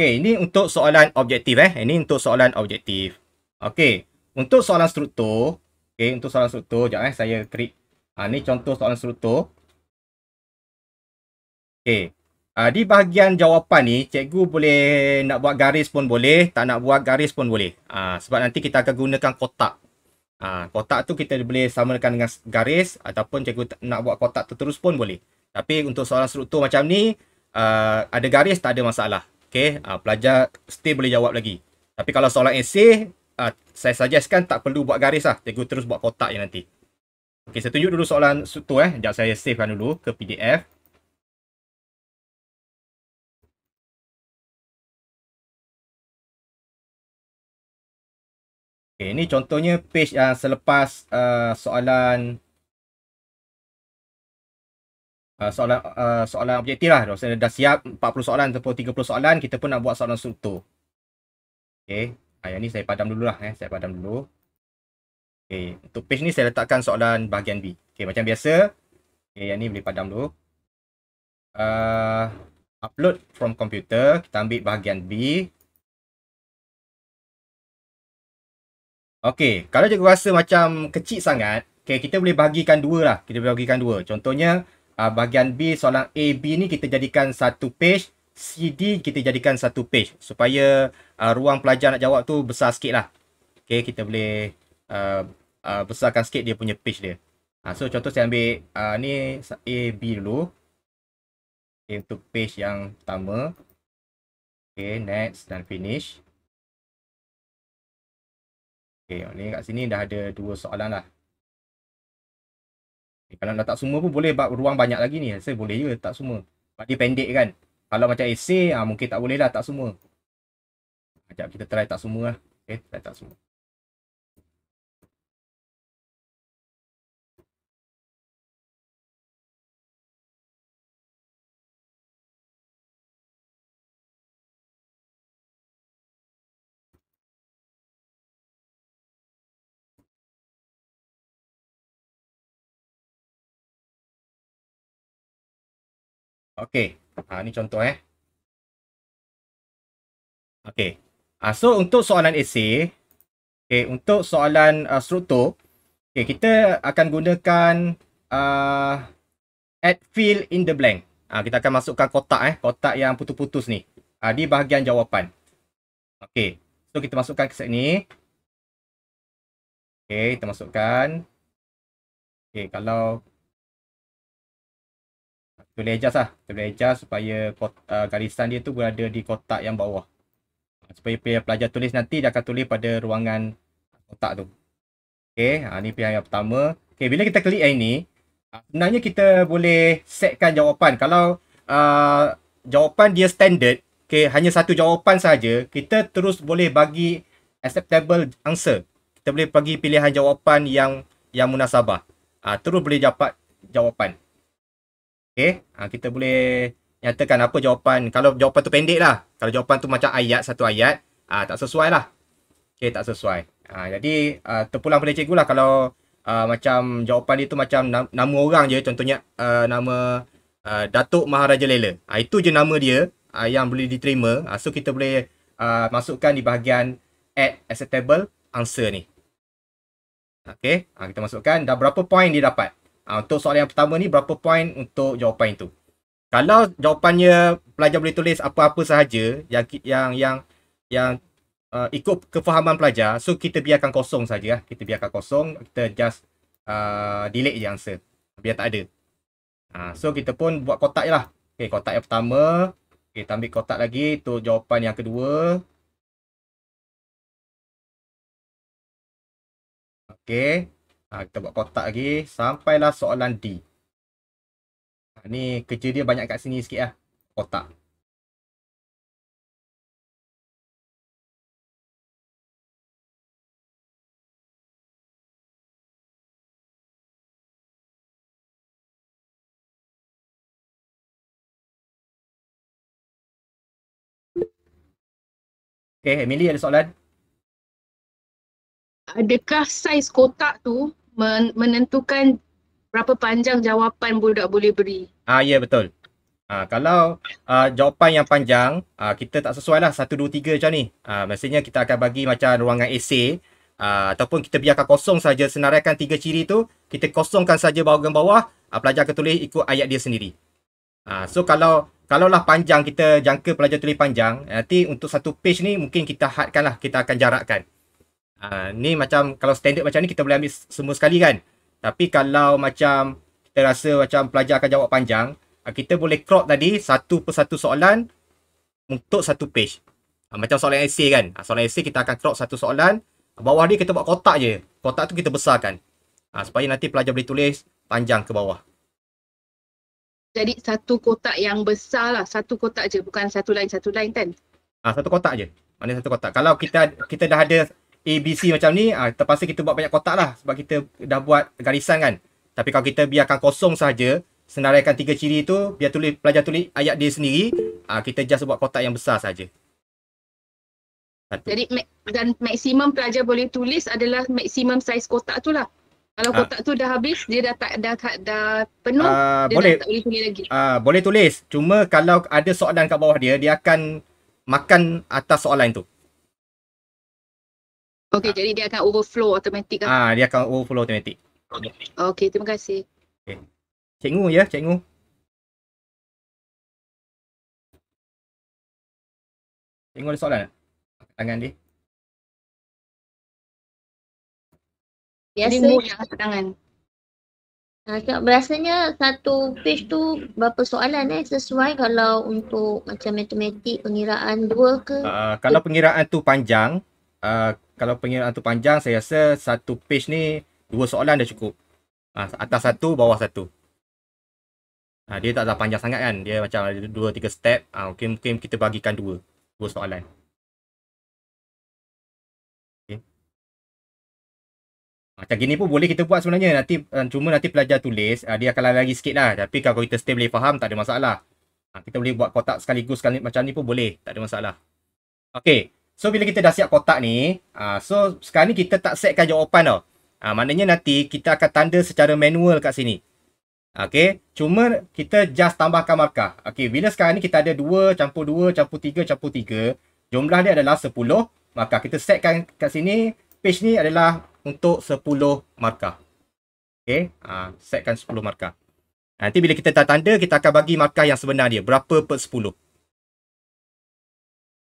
Okey, ini untuk soalan objektif eh. Ini untuk soalan objektif. Okey, untuk soalan struktur. Okey, untuk soalan struktur. Sekejap eh, saya klik. Ha, ini contoh soalan struktur. Okey, ha, di bahagian jawapan ni, cikgu boleh nak buat garis pun boleh. Tak nak buat garis pun boleh. Ha, sebab nanti kita akan gunakan kotak. Ha, kotak tu kita boleh samakan dengan garis. Ataupun cikgu nak buat kotak tu terus pun boleh. Tapi untuk soalan struktur macam ni, uh, ada garis tak ada masalah. Okay, uh, ah, pelajar still boleh jawab lagi. Tapi kalau soalan essay, uh, ah, saya kan tak perlu buat garis lah. Tegu terus buat kotak je nanti. Okay, saya tunjuk dulu soalan tu eh. Sekejap saya kan dulu ke PDF. Okay, ini contohnya page yang ah, selepas uh, soalan... Ah, soalan uh, soalan objektif lah. Maksudnya dah siap 40 soalan ataupun 30 soalan. Kita pun nak buat soalan struktur. Okay. Ah, yang ni saya padam dulu lah. Eh. Saya padam dulu. Okay. Untuk page ni saya letakkan soalan bahagian B. Okay. Macam biasa. Okay. Yang ni boleh padam dulu. Uh, upload from computer. Kita ambil bahagian B. Okay. Kalau cikgu rasa macam kecil sangat. Okay. Kita boleh bahagikan dua lah. Kita boleh bahagikan dua. Contohnya uh, bahagian B soalan A B ni kita jadikan satu page CD kita jadikan satu page supaya uh, ruang pelajar nak jawab tu besar sikit lah. Okay, kita boleh uh, uh, besarkan sikit dia punya page dia. Uh, so, contoh saya ambil uh, ni A, B dulu. Okay, untuk page yang pertama. Okay, next dan finish. Okay, ni kat sini dah ada dua soalan lah. Eh, kalau nak tak semua pun boleh bab ruang banyak lagi ni. Saya boleh je tak semua. Sebab dia pendek kan. Kalau macam essay ah mungkin tak boleh lah tak semua. Sekejap kita try tak semua lah. Okay, eh, try tak semua. Okey. Ha, ni contoh eh. Okey. Ha, so untuk soalan esay. Okey. Untuk soalan uh, struktur. Okey. Kita akan gunakan. Uh, add fill in the blank. Uh, kita akan masukkan kotak eh. Kotak yang putus-putus ni. Uh, di bahagian jawapan. Okey. So kita masukkan ke sini. Okey. Kita masukkan. Okey. Kalau boleh adjust lah. Kita boleh adjust supaya uh, garisan dia tu berada di kotak yang bawah. Supaya pelajar tulis nanti dia akan tulis pada ruangan kotak tu. Okay. Ha, ni pilihan yang pertama. Okay. Bila kita klik yang ini. Ha, sebenarnya kita boleh setkan jawapan. Kalau uh, jawapan dia standard. Okay. Hanya satu jawapan saja Kita terus boleh bagi acceptable answer. Kita boleh bagi pilihan jawapan yang yang munasabah. Uh, terus boleh dapat jawapan. Okay. Eh, ah, ha, kita boleh nyatakan apa jawapan. Kalau jawapan tu pendek lah. Kalau jawapan tu macam ayat, satu ayat. Ha, tak sesuai lah. Okay, eh, tak sesuai. Ha, jadi, ha, terpulang pada cikgu lah. Kalau ha, macam jawapan dia tu macam nama orang je. Contohnya, ha, nama ha, Datuk Maharaja Lela. Ha, itu je nama dia ha, yang boleh diterima. Ha, so, kita boleh ha, masukkan di bahagian add acceptable answer ni. Okay, ha, kita masukkan. Dah berapa point dia dapat? Ha, untuk soalan yang pertama ni, berapa point untuk jawapan itu? Kalau jawapannya pelajar boleh tulis apa-apa sahaja yang yang yang yang uh, ikut kefahaman pelajar, so kita biarkan kosong saja. Lah. Kita biarkan kosong, kita just uh, delete je answer. Biar tak ada. Ha, so kita pun buat kotak je lah. Okay, kotak yang pertama. Okay, kita ambil kotak lagi untuk jawapan yang kedua. Okay. Ha, kita buat kotak lagi. Sampailah soalan D. Ha, ni kerja dia banyak kat sini sikit lah. Kotak. Okay, Emily ada soalan? Adakah saiz kotak tu men- menentukan berapa panjang jawapan budak boleh beri. Ah ya yeah, betul. Ah kalau ah jawapan yang panjang, ah kita tak sesuai lah satu dua tiga macam ni. Ah maksudnya kita akan bagi macam ruangan essay ah ataupun kita biarkan kosong saja senaraikan tiga ciri tu, kita kosongkan saja bahagian bawah, ah, pelajar akan tulis ikut ayat dia sendiri. Ah so kalau kalaulah panjang kita jangka pelajar tulis panjang, nanti untuk satu page ni mungkin kita lah kita akan jarakkan. Uh, ni macam kalau standard macam ni kita boleh ambil semua sekali kan. Tapi kalau macam kita rasa macam pelajar akan jawab panjang, uh, kita boleh crop tadi satu persatu soalan untuk satu page. Uh, macam soalan essay kan. Uh, soalan essay kita akan crop satu soalan. Uh, bawah ni kita buat kotak je. Kotak tu kita besarkan. Uh, supaya nanti pelajar boleh tulis panjang ke bawah. Jadi satu kotak yang besar lah. Satu kotak je. Bukan satu lain satu lain kan? Ah Satu kotak je. Mana satu kotak. Kalau kita kita dah ada ABC macam ni ha, terpaksa kita buat banyak kotak lah sebab kita dah buat garisan kan. Tapi kalau kita biarkan kosong saja, senaraikan tiga ciri tu, biar tulis pelajar tulis ayat dia sendiri, ha, kita just buat kotak yang besar saja. Jadi dan maksimum pelajar boleh tulis adalah maksimum saiz kotak tu lah. Kalau ah. kotak uh, tu dah habis, dia dah tak dah, dah, penuh, uh, dia boleh, dah tak boleh tulis lagi. Uh, boleh tulis. Cuma kalau ada soalan kat bawah dia, dia akan makan atas soalan tu. Okey, ha. jadi dia akan overflow automatik kan? Lah. Ah, ha, dia akan overflow automatik. Okey, terima kasih. Okay. Cikgu ya, cikgu. Cikgu ada soalan tak? Tangan dia. Biasa yang tangan. Ah, tangan. biasanya satu page tu berapa soalan eh sesuai kalau untuk macam matematik pengiraan dua ke? Uh, kalau pengiraan tu panjang, uh, kalau pengiraan tu panjang saya rasa satu page ni dua soalan dah cukup ha, atas satu bawah satu ha, dia tak ada panjang sangat kan dia macam ada dua tiga step ha, mungkin, mungkin kita bagikan dua dua soalan Macam gini pun boleh kita buat sebenarnya. Nanti cuma nanti pelajar tulis dia akan lari lagi sikit lah. Tapi kalau kita stay boleh faham tak ada masalah. Kita boleh buat kotak sekaligus sekali macam ni pun boleh. Tak ada masalah. Okay. So bila kita dah siap kotak ni, uh, so sekarang ni kita tak setkan jawapan tau. Uh, maknanya nanti kita akan tanda secara manual kat sini. Okay, cuma kita just tambahkan markah. Okay, bila sekarang ni kita ada 2 campur 2 campur 3 campur 3. Jumlah dia adalah 10. Maka kita setkan kat sini. Page ni adalah untuk 10 markah. Okay, uh, ah, setkan 10 markah. Nanti bila kita tanda, kita akan bagi markah yang sebenar dia. Berapa per 10. 10.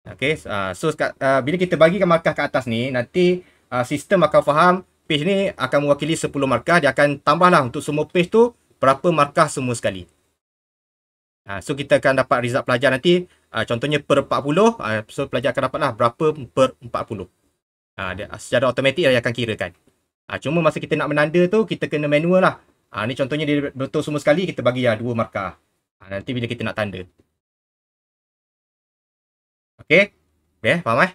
Okay, uh, so uh, bila kita bagikan markah ke atas ni, nanti uh, sistem akan faham page ni akan mewakili 10 markah. Dia akan tambahlah untuk semua page tu berapa markah semua sekali. So, kita akan dapat result pelajar nanti. Contohnya per 40, so pelajar akan dapatlah berapa per 40. Secara automatik dia akan kirakan. Cuma masa kita nak menanda tu, kita kena manual lah. Ni contohnya dia betul semua sekali, kita bagi 2 lah markah. Nanti bila kita nak tanda. Okey? Boleh? Faham eh?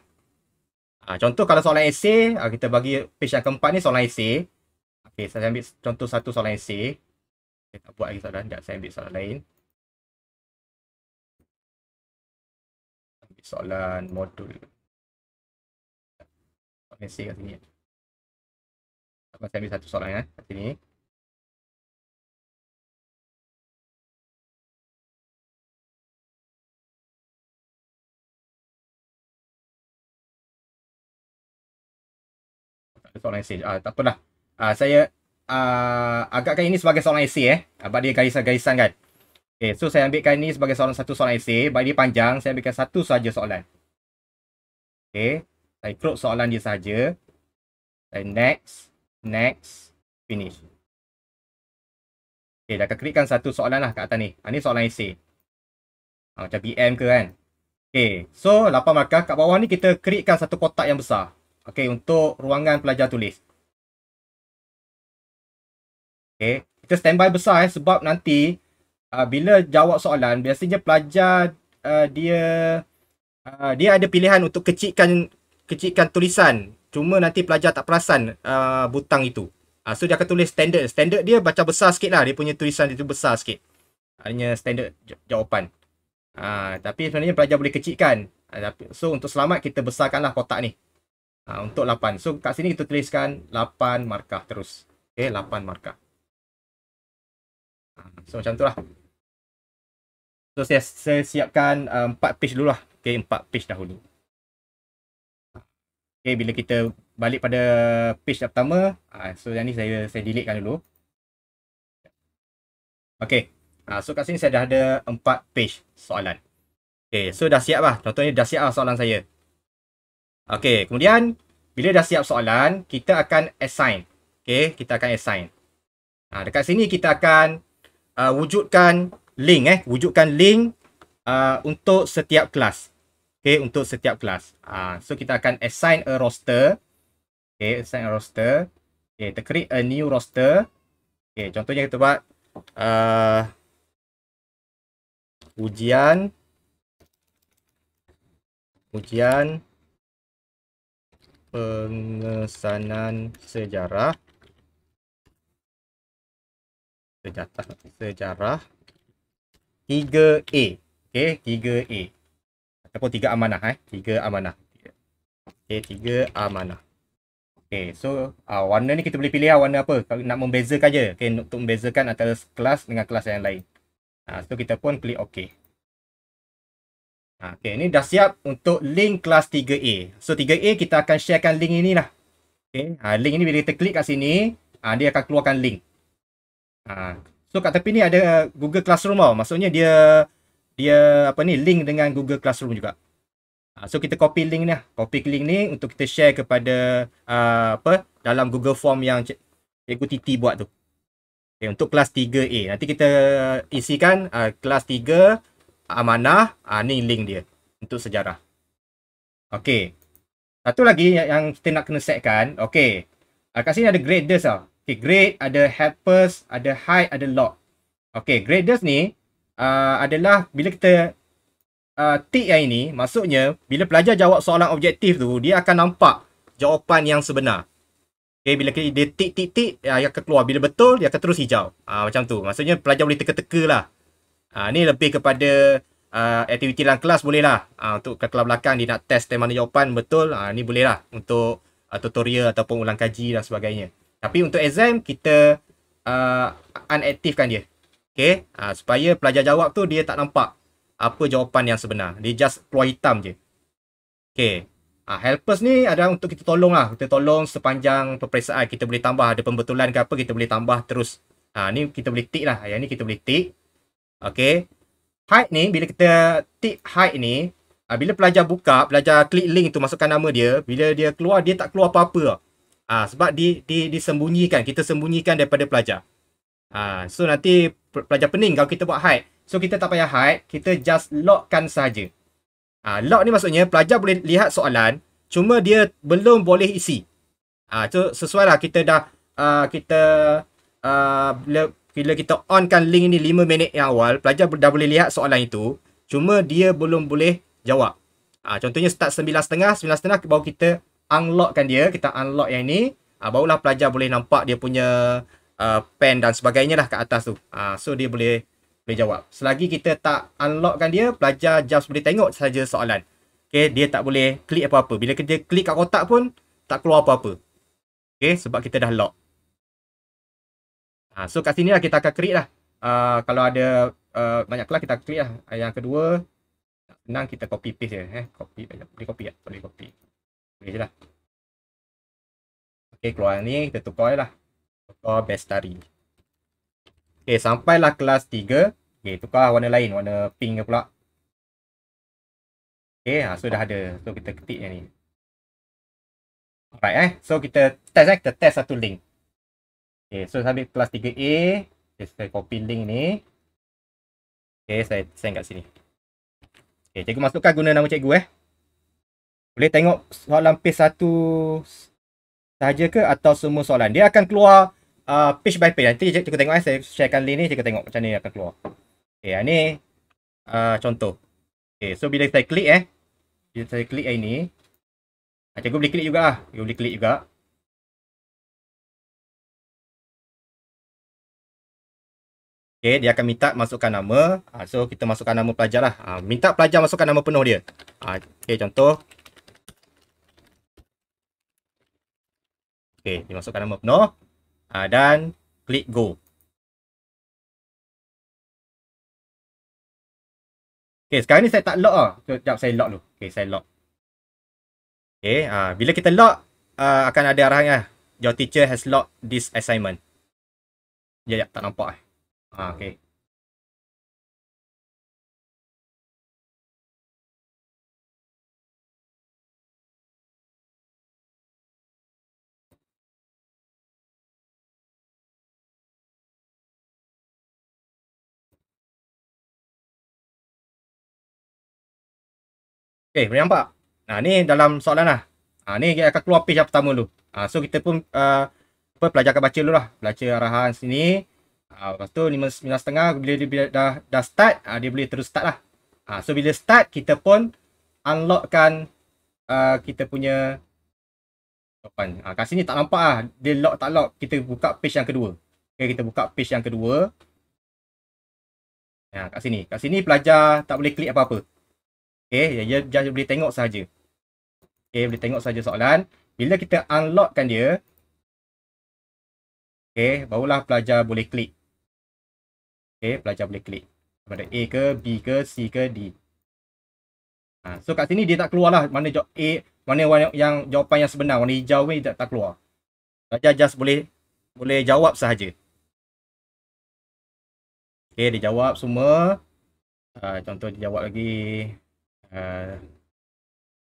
Ha, contoh kalau soalan essay, ah, kita bagi page yang keempat ni soalan essay. Okey, saya ambil contoh satu soalan essay. Saya tak buat lagi soalan. Sekejap, saya ambil soalan lain. Ambil soalan modul. Soalan essay kat sini. Saya ambil satu soalan eh, kat eh, sini. soalan essay. Ah, tak apalah. Ah, saya ah, agakkan ini sebagai soalan essay eh. Sebab ah, dia garisan-garisan kan. Okay, so saya ambilkan ini sebagai soalan satu soalan essay. Sebab dia panjang, saya ambilkan satu sahaja soalan. Okay. Saya crop soalan dia sahaja. Saya next, next, finish. Okay, dah klikkan satu soalan lah kat atas ni. ini ah, soalan essay. Ah, ha, macam BM ke kan. Okay, so lapan markah. Kat bawah ni kita klikkan satu kotak yang besar. Okey, untuk ruangan pelajar tulis. Okey, kita standby besar eh sebab nanti uh, bila jawab soalan, biasanya pelajar uh, dia uh, dia ada pilihan untuk kecilkan kecilkan tulisan. Cuma nanti pelajar tak perasan uh, butang itu. Uh, so dia akan tulis standard. Standard dia baca besar sikit lah. Dia punya tulisan itu besar sikit. Hanya standard jawapan. Uh, tapi sebenarnya pelajar boleh kecilkan. Uh, so untuk selamat kita besarkanlah kotak ni ha, untuk 8. So kat sini kita tuliskan 8 markah terus. okay 8 markah. Ha, so macam tu lah. So saya, saya siapkan uh, 4 page dulu lah. Okay, 4 page dahulu. Okay, bila kita balik pada page yang pertama. Uh, so yang ni saya saya delete kan dulu. Okay. Uh, ha, so kat sini saya dah ada 4 page soalan. Okay, so dah siap lah. Contohnya dah siap lah soalan saya. Okey, kemudian bila dah siap soalan, kita akan assign. Okey, kita akan assign. Ha, dekat sini kita akan uh, wujudkan link eh, wujudkan link uh, untuk setiap kelas. Okey, untuk setiap kelas. Uh, so kita akan assign a roster. Okey, assign a roster. Okey, to create a new roster. Okey, contohnya kita buat uh, ujian ujian pengesanan sejarah sejarah sejarah 3A okey 3A ataupun 3 amanah eh 3 amanah okey 3 amanah okey so uh, warna ni kita boleh pilih uh, warna apa nak membezakan je okey untuk membezakan antara kelas dengan kelas yang lain uh, so kita pun klik okey Ha, okay, ini dah siap untuk link kelas 3A. So, 3A kita akan sharekan link ini lah. Okay, ha, link ini bila kita klik kat sini, ha, dia akan keluarkan link. So, kat tepi ni ada uh, Google Classroom tau. Maksudnya dia, dia apa ni, link dengan Google Classroom juga. So, kita copy link ni lah. Copy link ni untuk kita share kepada uh, apa dalam Google Form yang Cikgu Titi buat tu. Okay, untuk kelas 3A. Nanti kita uh, isikan uh, kelas 3 amanah. Ah, ni link dia untuk sejarah. Okey. Satu lagi yang kita nak kena setkan. Okey. Ah, kat sini ada graders lah. Okey, grade, ada helpers, ada high, ada lock. Okey, graders ni uh, adalah bila kita uh, tick yang ini, maksudnya bila pelajar jawab soalan objektif tu, dia akan nampak jawapan yang sebenar. Okey, bila dia tick, tik tik dia akan keluar. Bila betul, dia akan terus hijau. Uh, macam tu. Maksudnya pelajar boleh teka-teka lah. Uh, ni lebih kepada uh, aktiviti dalam kelas bolehlah lah. Uh, untuk kelas belakang dia nak test teman jawapan betul. Uh, ni boleh untuk uh, tutorial ataupun ulang kaji dan sebagainya. Tapi untuk exam kita uh, unaktifkan dia. Okay. Uh, supaya pelajar jawab tu dia tak nampak apa jawapan yang sebenar. Dia just keluar hitam je. Okay. Uh, helpers ni ada untuk kita tolong lah. Kita tolong sepanjang peperiksaan. Kita boleh tambah ada pembetulan ke apa. Kita boleh tambah terus. Uh, ni kita boleh tick lah. Yang ni kita boleh tick. Okay. Height ni, bila kita tick height ni, uh, bila pelajar buka, pelajar klik link tu, masukkan nama dia, bila dia keluar, dia tak keluar apa-apa. Uh, sebab di, di, disembunyikan, kita sembunyikan daripada pelajar. Uh, so, nanti pelajar pening kalau kita buat height. So, kita tak payah height, kita just lockkan sahaja. Uh, lock ni maksudnya, pelajar boleh lihat soalan, cuma dia belum boleh isi. Uh, so, sesuai lah, kita dah, uh, kita, uh, bila kita onkan link ini 5 minit yang awal, pelajar dah boleh lihat soalan itu. Cuma dia belum boleh jawab. Ha, contohnya start 9.30, 9.30 baru kita unlockkan dia. Kita unlock yang ini. Ha, ah, barulah pelajar boleh nampak dia punya uh, pen dan sebagainya lah kat atas tu. Ha, so dia boleh boleh jawab. Selagi kita tak unlockkan dia, pelajar just boleh tengok saja soalan. Okay, dia tak boleh klik apa-apa. Bila dia klik kat kotak pun, tak keluar apa-apa. Okay, sebab kita dah lock. Ha, so kat sini lah kita akan create lah. Uh, kalau ada uh, banyak kelas kita create lah. Yang kedua, senang kita copy paste je. Eh. Copy, banyak. Eh, boleh copy tak? Ya? Boleh copy. Boleh je lah. Okay, keluar ni kita tukar je lah. Tukar bestari. Okay, lah kelas tiga Okay, tukar lah warna lain. Warna pink ke pula. Okay, ha, so dah ada. So kita ketik je ni. Alright eh. So kita test eh. Kita test satu link. Okay, so saya ambil kelas 3A. Okay, saya copy link ni. Okay, saya send kat sini. Okay, cikgu masukkan guna nama cikgu eh. Boleh tengok soalan page satu sahaja ke atau semua soalan. Dia akan keluar uh, page by page. Nanti cikgu tengok eh. Saya sharekan link ni. Cikgu tengok macam ni akan keluar. Okay, yang ni uh, contoh. Okay, so bila saya klik eh. Bila saya klik yang ni. Ah, cikgu boleh klik jugalah. Cikgu boleh klik juga. Okay, dia akan minta masukkan nama. Ha, so, kita masukkan nama pelajar lah. Ha, minta pelajar masukkan nama penuh dia. Ha, ah, okay, contoh. Okay, dia masukkan nama penuh. Ha, dan klik go. Okay, sekarang ni saya tak lock lah. Sekejap, sekejap saya lock dulu. Okay, saya lock. Okay, ha, bila kita lock, uh, akan ada arahnya. lah. Your teacher has locked this assignment. Ya, ya tak nampak lah. Ah, okay. Okay, eh, boleh nampak? Nah, ni dalam soalan lah. Ha, ni akan keluar page yang pertama dulu. Ha, so, kita pun uh, pelajar akan baca dulu lah. Belajar arahan sini. Ah, lepas tu 9.5 bila dia dah dah start, ah, dia boleh terus start lah. Ah, so bila start kita pun unlockkan ah, kita punya open. Ah, kat sini tak nampak lah. Dia lock tak lock. Kita buka page yang kedua. Okay, kita buka page yang kedua. Ya, kat sini. Kat sini pelajar tak boleh klik apa-apa. Okay, dia, dia, boleh tengok sahaja. Okay, boleh tengok saja soalan. Bila kita unlockkan dia, okay, barulah pelajar boleh klik. Okay, pelajar boleh klik. Pada A ke B ke C ke D. Ha, so kat sini dia tak keluar lah mana jaw A, mana yang, yang jawapan yang sebenar. Warna hijau ni tak, tak keluar. Pelajar just boleh boleh jawab sahaja. Okay, dia jawab semua. Ha, contoh dia jawab lagi. Uh,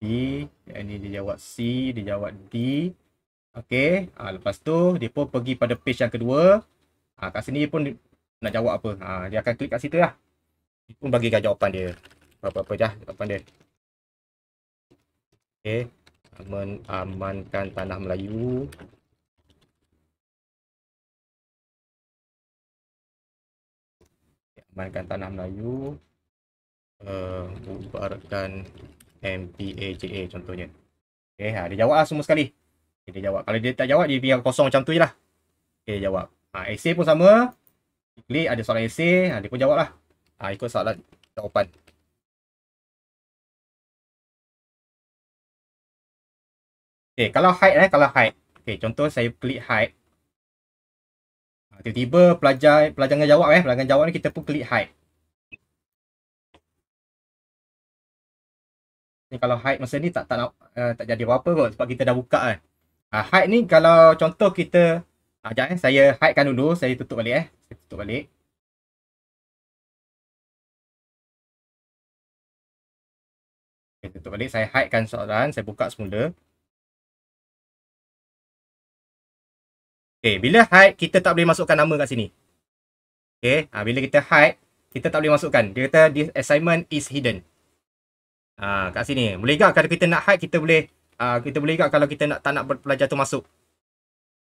B. Ini ni dia jawab C. Dia jawab D. Okay. Ha, lepas tu dia pun pergi pada page yang kedua. Ha, kat sini pun nak jawab apa. Ha, dia akan klik kat situ lah. Dia pun bagikan jawapan dia. Apa-apa je lah jawapan dia. Okay. amankan tanah Melayu. Amankan tanah eh, Melayu. Uh, ubarkan MPAJA contohnya. Okay, ha, dia jawab lah semua sekali. Okay, dia jawab. Kalau dia tak jawab, dia biar kosong macam tu je lah. Okay, dia jawab. Ha, essay pun sama. Klik ada soalan essay ha, dia pun jawab lah ha, ikut soalan jawapan Okay, kalau hide eh, kalau hide. Okay, contoh saya klik hide. Ha, tiba-tiba pelajar pelajar yang jawab eh, pelajar yang jawab ni kita pun klik hide. Ni kalau hide masa ni tak tak uh, tak jadi apa-apa kot sebab kita dah buka kan. Eh. Uh, hide ni kalau contoh kita Ah, jangan eh. saya hidekan dulu, saya tutup balik eh. Saya tutup balik. Saya tutup balik, saya hide kan soalan, saya buka semula. Okey, eh, bila hide kita tak boleh masukkan nama kat sini. Okey, eh, ah bila kita hide kita tak boleh masukkan. Dia kata this assignment is hidden. Ah kat sini. Boleh tak kalau kita nak hide kita boleh ah kita boleh tak kalau kita nak tak nak pelajar tu masuk.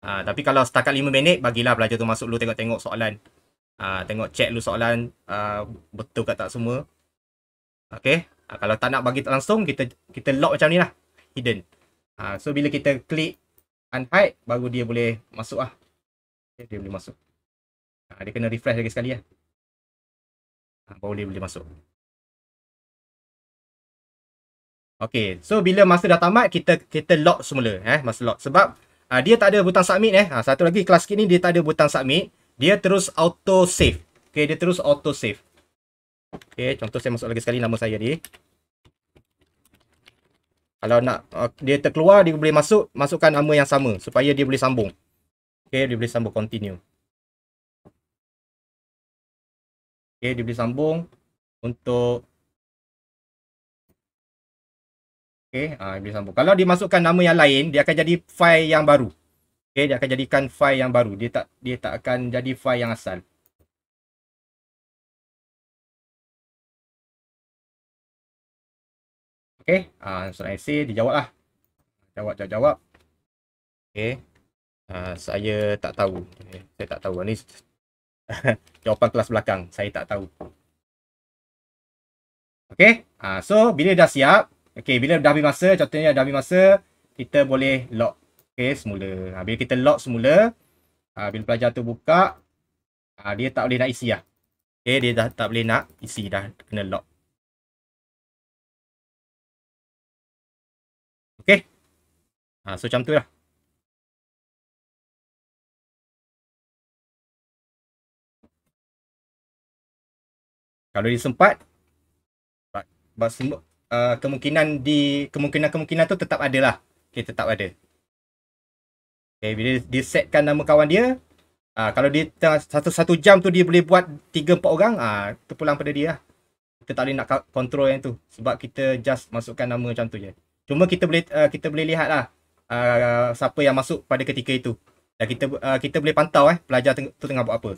Ha, tapi kalau setakat 5 minit, bagilah pelajar tu masuk dulu tengok-tengok soalan. Ha, tengok check dulu soalan ha, betul ke tak semua. Okay. Ha, kalau tak nak bagi langsung, kita kita lock macam ni lah. Hidden. Ha, so, bila kita klik unhide, baru dia boleh masuk lah. Okay, dia boleh masuk. Ha, dia kena refresh lagi sekali lah. Ha, baru dia boleh masuk. Okay. So, bila masa dah tamat, kita kita lock semula. Eh, masa lock. Sebab ha, dia tak ada butang submit eh. Ha, satu lagi kelas kit ni dia tak ada butang submit. Dia terus auto save. Okay, dia terus auto save. Okay, contoh saya masuk lagi sekali nama saya ni. Kalau nak uh, dia terkeluar, dia boleh masuk. Masukkan nama yang sama supaya dia boleh sambung. Okay, dia boleh sambung continue. Okay, dia boleh sambung untuk Okey, ha, boleh sambung. Kalau dimasukkan nama yang lain, dia akan jadi file yang baru. Okey, dia akan jadikan file yang baru. Dia tak dia tak akan jadi file yang asal. Okey, ha, ah, soalan essay dijawablah. Jawab, jawab, jawab. Okey. Ha, saya tak tahu. Okay. Saya tak tahu. Ini jawapan kelas belakang. Saya tak tahu. Okey. Ha, so, bila dah siap, Okay, bila dah habis masa, contohnya dah habis masa, kita boleh lock okay, semula. Ha, bila kita lock semula, ha, bila pelajar tu buka, ha, dia tak boleh nak isi lah. Okay, dia dah tak boleh nak isi dah, kena lock. Okay. Ha, so, macam tu lah. Kalau dia sempat, buat semua uh, kemungkinan di kemungkinan-kemungkinan tu tetap ada lah. Okay, tetap ada. Okay, bila dia setkan nama kawan dia, uh, kalau dia tengah satu-satu jam tu dia boleh buat tiga empat orang, uh, pulang pada dia lah. Kita tak boleh nak control yang tu sebab kita just masukkan nama macam tu je. Cuma kita boleh uh, kita boleh lihat lah uh, siapa yang masuk pada ketika itu. Dan kita uh, kita boleh pantau eh pelajar teng- tu tengah buat apa.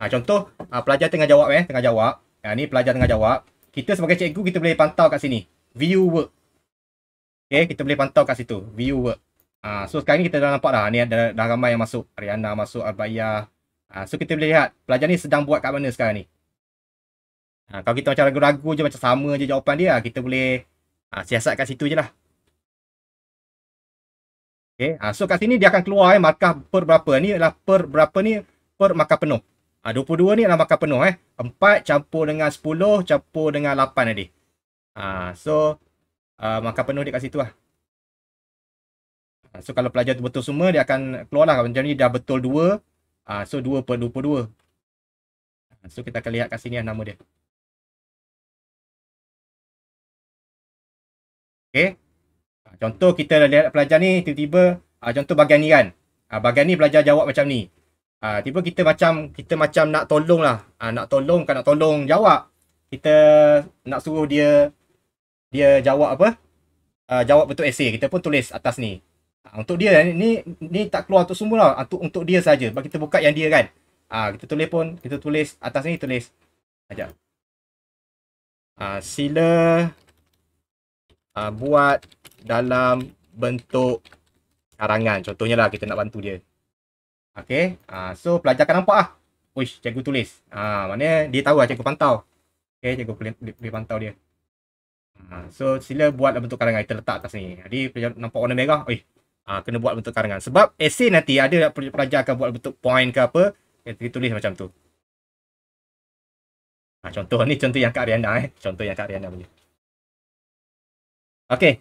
Ha, contoh uh, pelajar tengah jawab eh tengah jawab. Ha, ni pelajar tengah jawab. Kita sebagai cikgu kita boleh pantau kat sini view work Okay, kita boleh pantau kat situ view work uh, so sekarang ni kita dah nampak dah ni ada dah, dah ramai yang masuk Ariana masuk Arbaya uh, ah, so kita boleh lihat pelajar ni sedang buat kat mana sekarang ni uh, kalau kita macam ragu-ragu je macam sama je jawapan dia kita boleh uh, siasat kat situ je lah Okay. Ha, so kat sini dia akan keluar eh, markah per berapa. Ni adalah per berapa ni per markah penuh. Ha, 22 ni adalah markah penuh. Eh. 4 campur dengan 10 campur dengan 8 tadi. Ah, ah, so uh, makan penuh dekat situ lah. Ah, so kalau pelajar betul semua dia akan keluar lah. Macam ni dah betul dua, Uh, so 2 per dua per dua. So kita akan lihat kat sini lah nama dia. Okay. Contoh kita lihat pelajar ni tiba-tiba. Uh, contoh bagian. ni kan. Uh, bahagian ni pelajar jawab macam ni. Uh, tiba kita macam kita macam nak tolong lah. Uh, nak tolong kan nak tolong jawab. Kita nak suruh dia dia jawab apa uh, jawab betul essay kita pun tulis atas ni uh, untuk dia ni, ni ni tak keluar untuk semua lah untuk ah, untuk dia saja bagi kita buka yang dia kan uh, kita tulis pun kita tulis atas ni tulis aja uh, sila uh, buat dalam bentuk karangan contohnya lah kita nak bantu dia Okay, uh, so pelajar kan nampak lah. Wish, cikgu tulis. Uh, maknanya dia tahu lah cikgu pantau. Okay, cikgu boleh pantau dia. Ha, so sila buat bentuk karangan Kita letak atas ni Jadi nampak warna merah Eh uh, Kena buat bentuk karangan Sebab essay nanti Ada pelajar akan buat bentuk point ke apa Yang ditulis macam tu uh, Contoh ni contoh yang Kak Riana eh Contoh yang Kak Riana punya Okay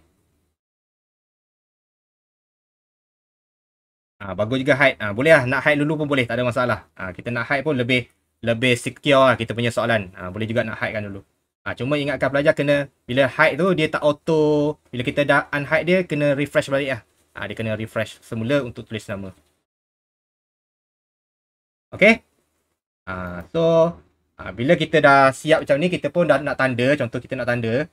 ha, bagus juga hide. Ah ha, boleh lah nak hide dulu pun boleh tak ada masalah. ha, kita nak hide pun lebih lebih secure lah kita punya soalan. ha, boleh juga nak hide kan dulu. Ha, cuma ingatkan pelajar kena bila hide tu dia tak auto. Bila kita dah unhide dia kena refresh balik lah. Ha, dia kena refresh semula untuk tulis nama. Okay. Ha, so ha, bila kita dah siap macam ni kita pun dah nak tanda. Contoh kita nak tanda.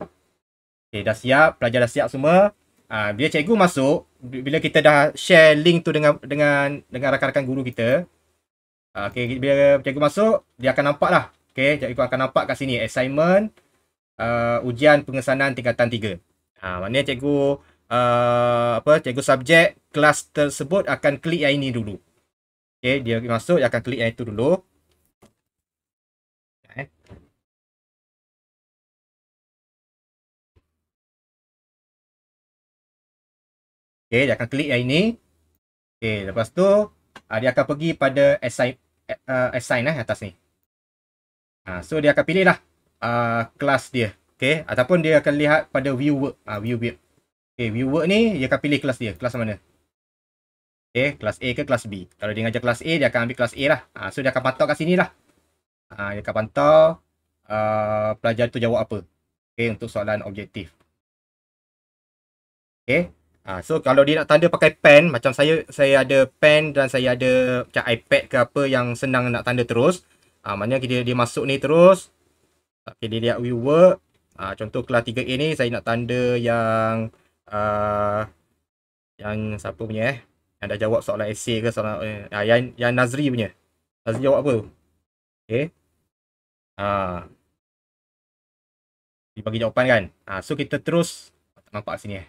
Okay dah siap. Pelajar dah siap semua. Ha, bila cikgu masuk. Bila kita dah share link tu dengan dengan dengan rakan-rakan guru kita. Ha, okay bila cikgu masuk dia akan nampak lah. Okay, jadi kau akan nampak kat sini assignment uh, ujian pengesanan tingkatan 3. Ha, maknanya cikgu uh, apa cikgu subjek kelas tersebut akan klik yang ini dulu. Okay, dia masuk dia akan klik yang itu dulu. Eh. Okay, dia akan klik yang ini. Okay, lepas tu uh, dia akan pergi pada assign, eh, uh, assign eh, atas ni. Ha, so dia akan pilih lah uh, ah, kelas dia. Okay. Ataupun dia akan lihat pada view work. Ha, view build. Okay. View work ni dia akan pilih kelas dia. Kelas mana. Okay. Kelas A ke kelas B. Kalau dia ngajar kelas A dia akan ambil kelas A lah. Ha, so dia akan pantau kat sini lah. Ha, dia akan pantau uh, pelajar tu jawab apa. Okay. Untuk soalan objektif. Okay. Ha, so kalau dia nak tanda pakai pen macam saya saya ada pen dan saya ada macam iPad ke apa yang senang nak tanda terus Ha, maknanya dia, dia masuk ni terus. Okay, dia lihat viewer. Ha, ah, contoh kelas 3A ni saya nak tanda yang uh, yang siapa punya eh. Yang dah jawab soalan essay ke soalan eh, yang, yang Nazri punya. Nazri jawab apa? Okay. Ha. Dia bagi jawapan kan. Ha, so kita terus. Nampak sini eh.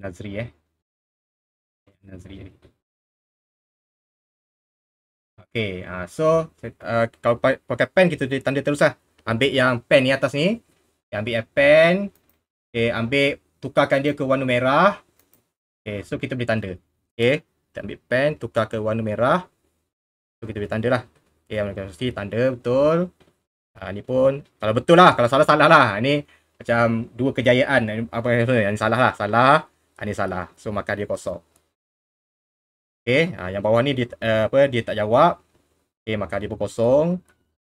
Nazri eh. Nazri ni. Eh. Okey, uh, so uh, kalau pakai pen kita tanda terus lah. Ambil yang pen ni atas ni. Okay, ambil yang pen. Okey, ambil tukarkan dia ke warna merah. Okey, so kita boleh tanda. Okey, kita ambil pen, tukar ke warna merah. So kita boleh tanda lah. Okey, ambil kursi, tanda betul. Ha, uh, ni pun, kalau betul lah, kalau salah, salah lah. Ini macam dua kejayaan. Apa yang salah lah, salah. Ini ah, salah. So, maka dia kosong. Okey, ha, yang bawah ni dia uh, apa dia tak jawab. Okey, maka dia pun kosong.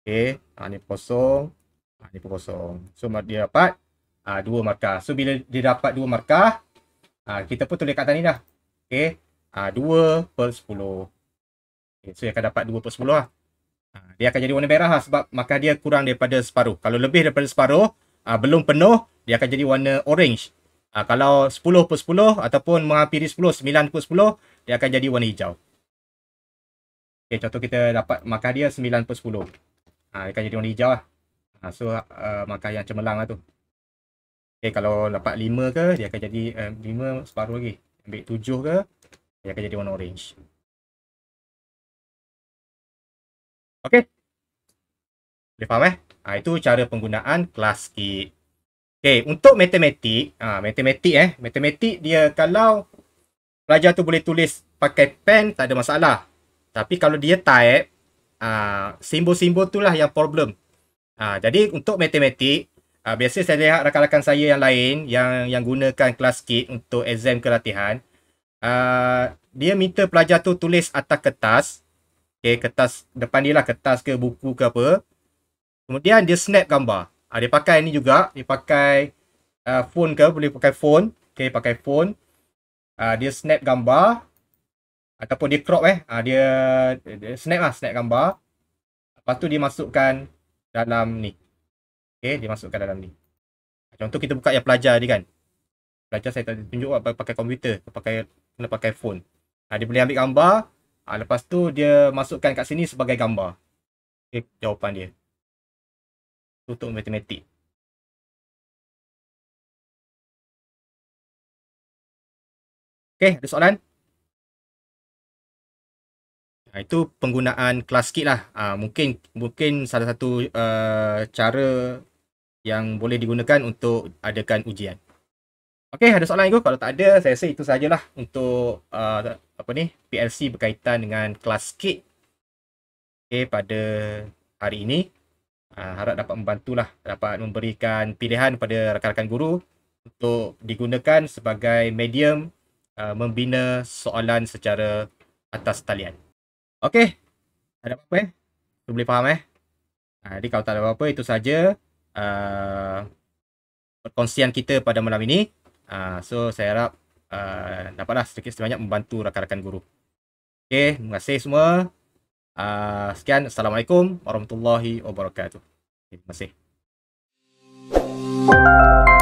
Okey, ha, ni kosong. Ha, ni pun kosong. So dia dapat ha, dua markah. So bila dia dapat dua markah, ha, kita pun tulis kat atas ni dah. Okey, ha, 2 per 10. Okay, so dia akan dapat 2 per 10 lah. Ha, dia akan jadi warna merah lah sebab maka dia kurang daripada separuh. Kalau lebih daripada separuh, ha, belum penuh, dia akan jadi warna orange. Ha, kalau 10 per 10 ataupun menghampiri 10, 9 per 10, dia akan jadi warna hijau. Okay, contoh kita dapat markah dia 9 per 10. Ha, dia akan jadi warna hijau lah. Ha, so, uh, markah yang cemerlang lah tu. Okay, kalau dapat 5 ke, dia akan jadi uh, eh, 5 separuh lagi. Ambil 7 ke, dia akan jadi warna orange. Okay. Boleh faham eh? Ha, itu cara penggunaan kelas kit. Okay, untuk matematik, ha, matematik eh, matematik dia kalau pelajar tu boleh tulis pakai pen tak ada masalah. Tapi kalau dia type, ah, simbol-simbol tu lah yang problem. Aa, ah, jadi untuk matematik, aa, ah, biasa saya lihat rakan-rakan saya yang lain yang yang gunakan kelas kit untuk exam ke latihan. dia minta pelajar tu tulis atas kertas. Okay, kertas depan dia lah kertas ke buku ke apa. Kemudian dia snap gambar. Aa, dia pakai ni juga. Dia pakai uh, phone ke boleh pakai phone. Okay, pakai phone uh, dia snap gambar ataupun dia crop eh uh, dia, dia snap lah snap gambar lepas tu dia masukkan dalam ni okey dia masukkan dalam ni contoh kita buka yang pelajar ni kan pelajar saya tadi tunjuk apa oh, pakai komputer atau pakai kena pakai phone uh, dia boleh ambil gambar uh, lepas tu dia masukkan kat sini sebagai gambar okay, jawapan dia tutup matematik Okey, ada soalan? Ah, itu penggunaan kelas kit lah. Ha, mungkin mungkin salah satu uh, cara yang boleh digunakan untuk adakan ujian. Okey, ada soalan itu? Kalau tak ada, saya rasa itu sajalah untuk uh, apa ni PLC berkaitan dengan kelas kit okay, pada hari ini. Uh, harap dapat membantulah, dapat memberikan pilihan pada rakan-rakan guru untuk digunakan sebagai medium uh, membina soalan secara atas talian. Okey. Ada apa-apa eh? Tu boleh faham eh? Ha, jadi kalau tak ada apa-apa itu saja uh, perkongsian kita pada malam ini. Uh, so saya harap uh, dapatlah sedikit sebanyak membantu rakan-rakan guru. Okey, terima kasih semua. Uh, sekian, Assalamualaikum Warahmatullahi Wabarakatuh. Okay, terima kasih. Thank you.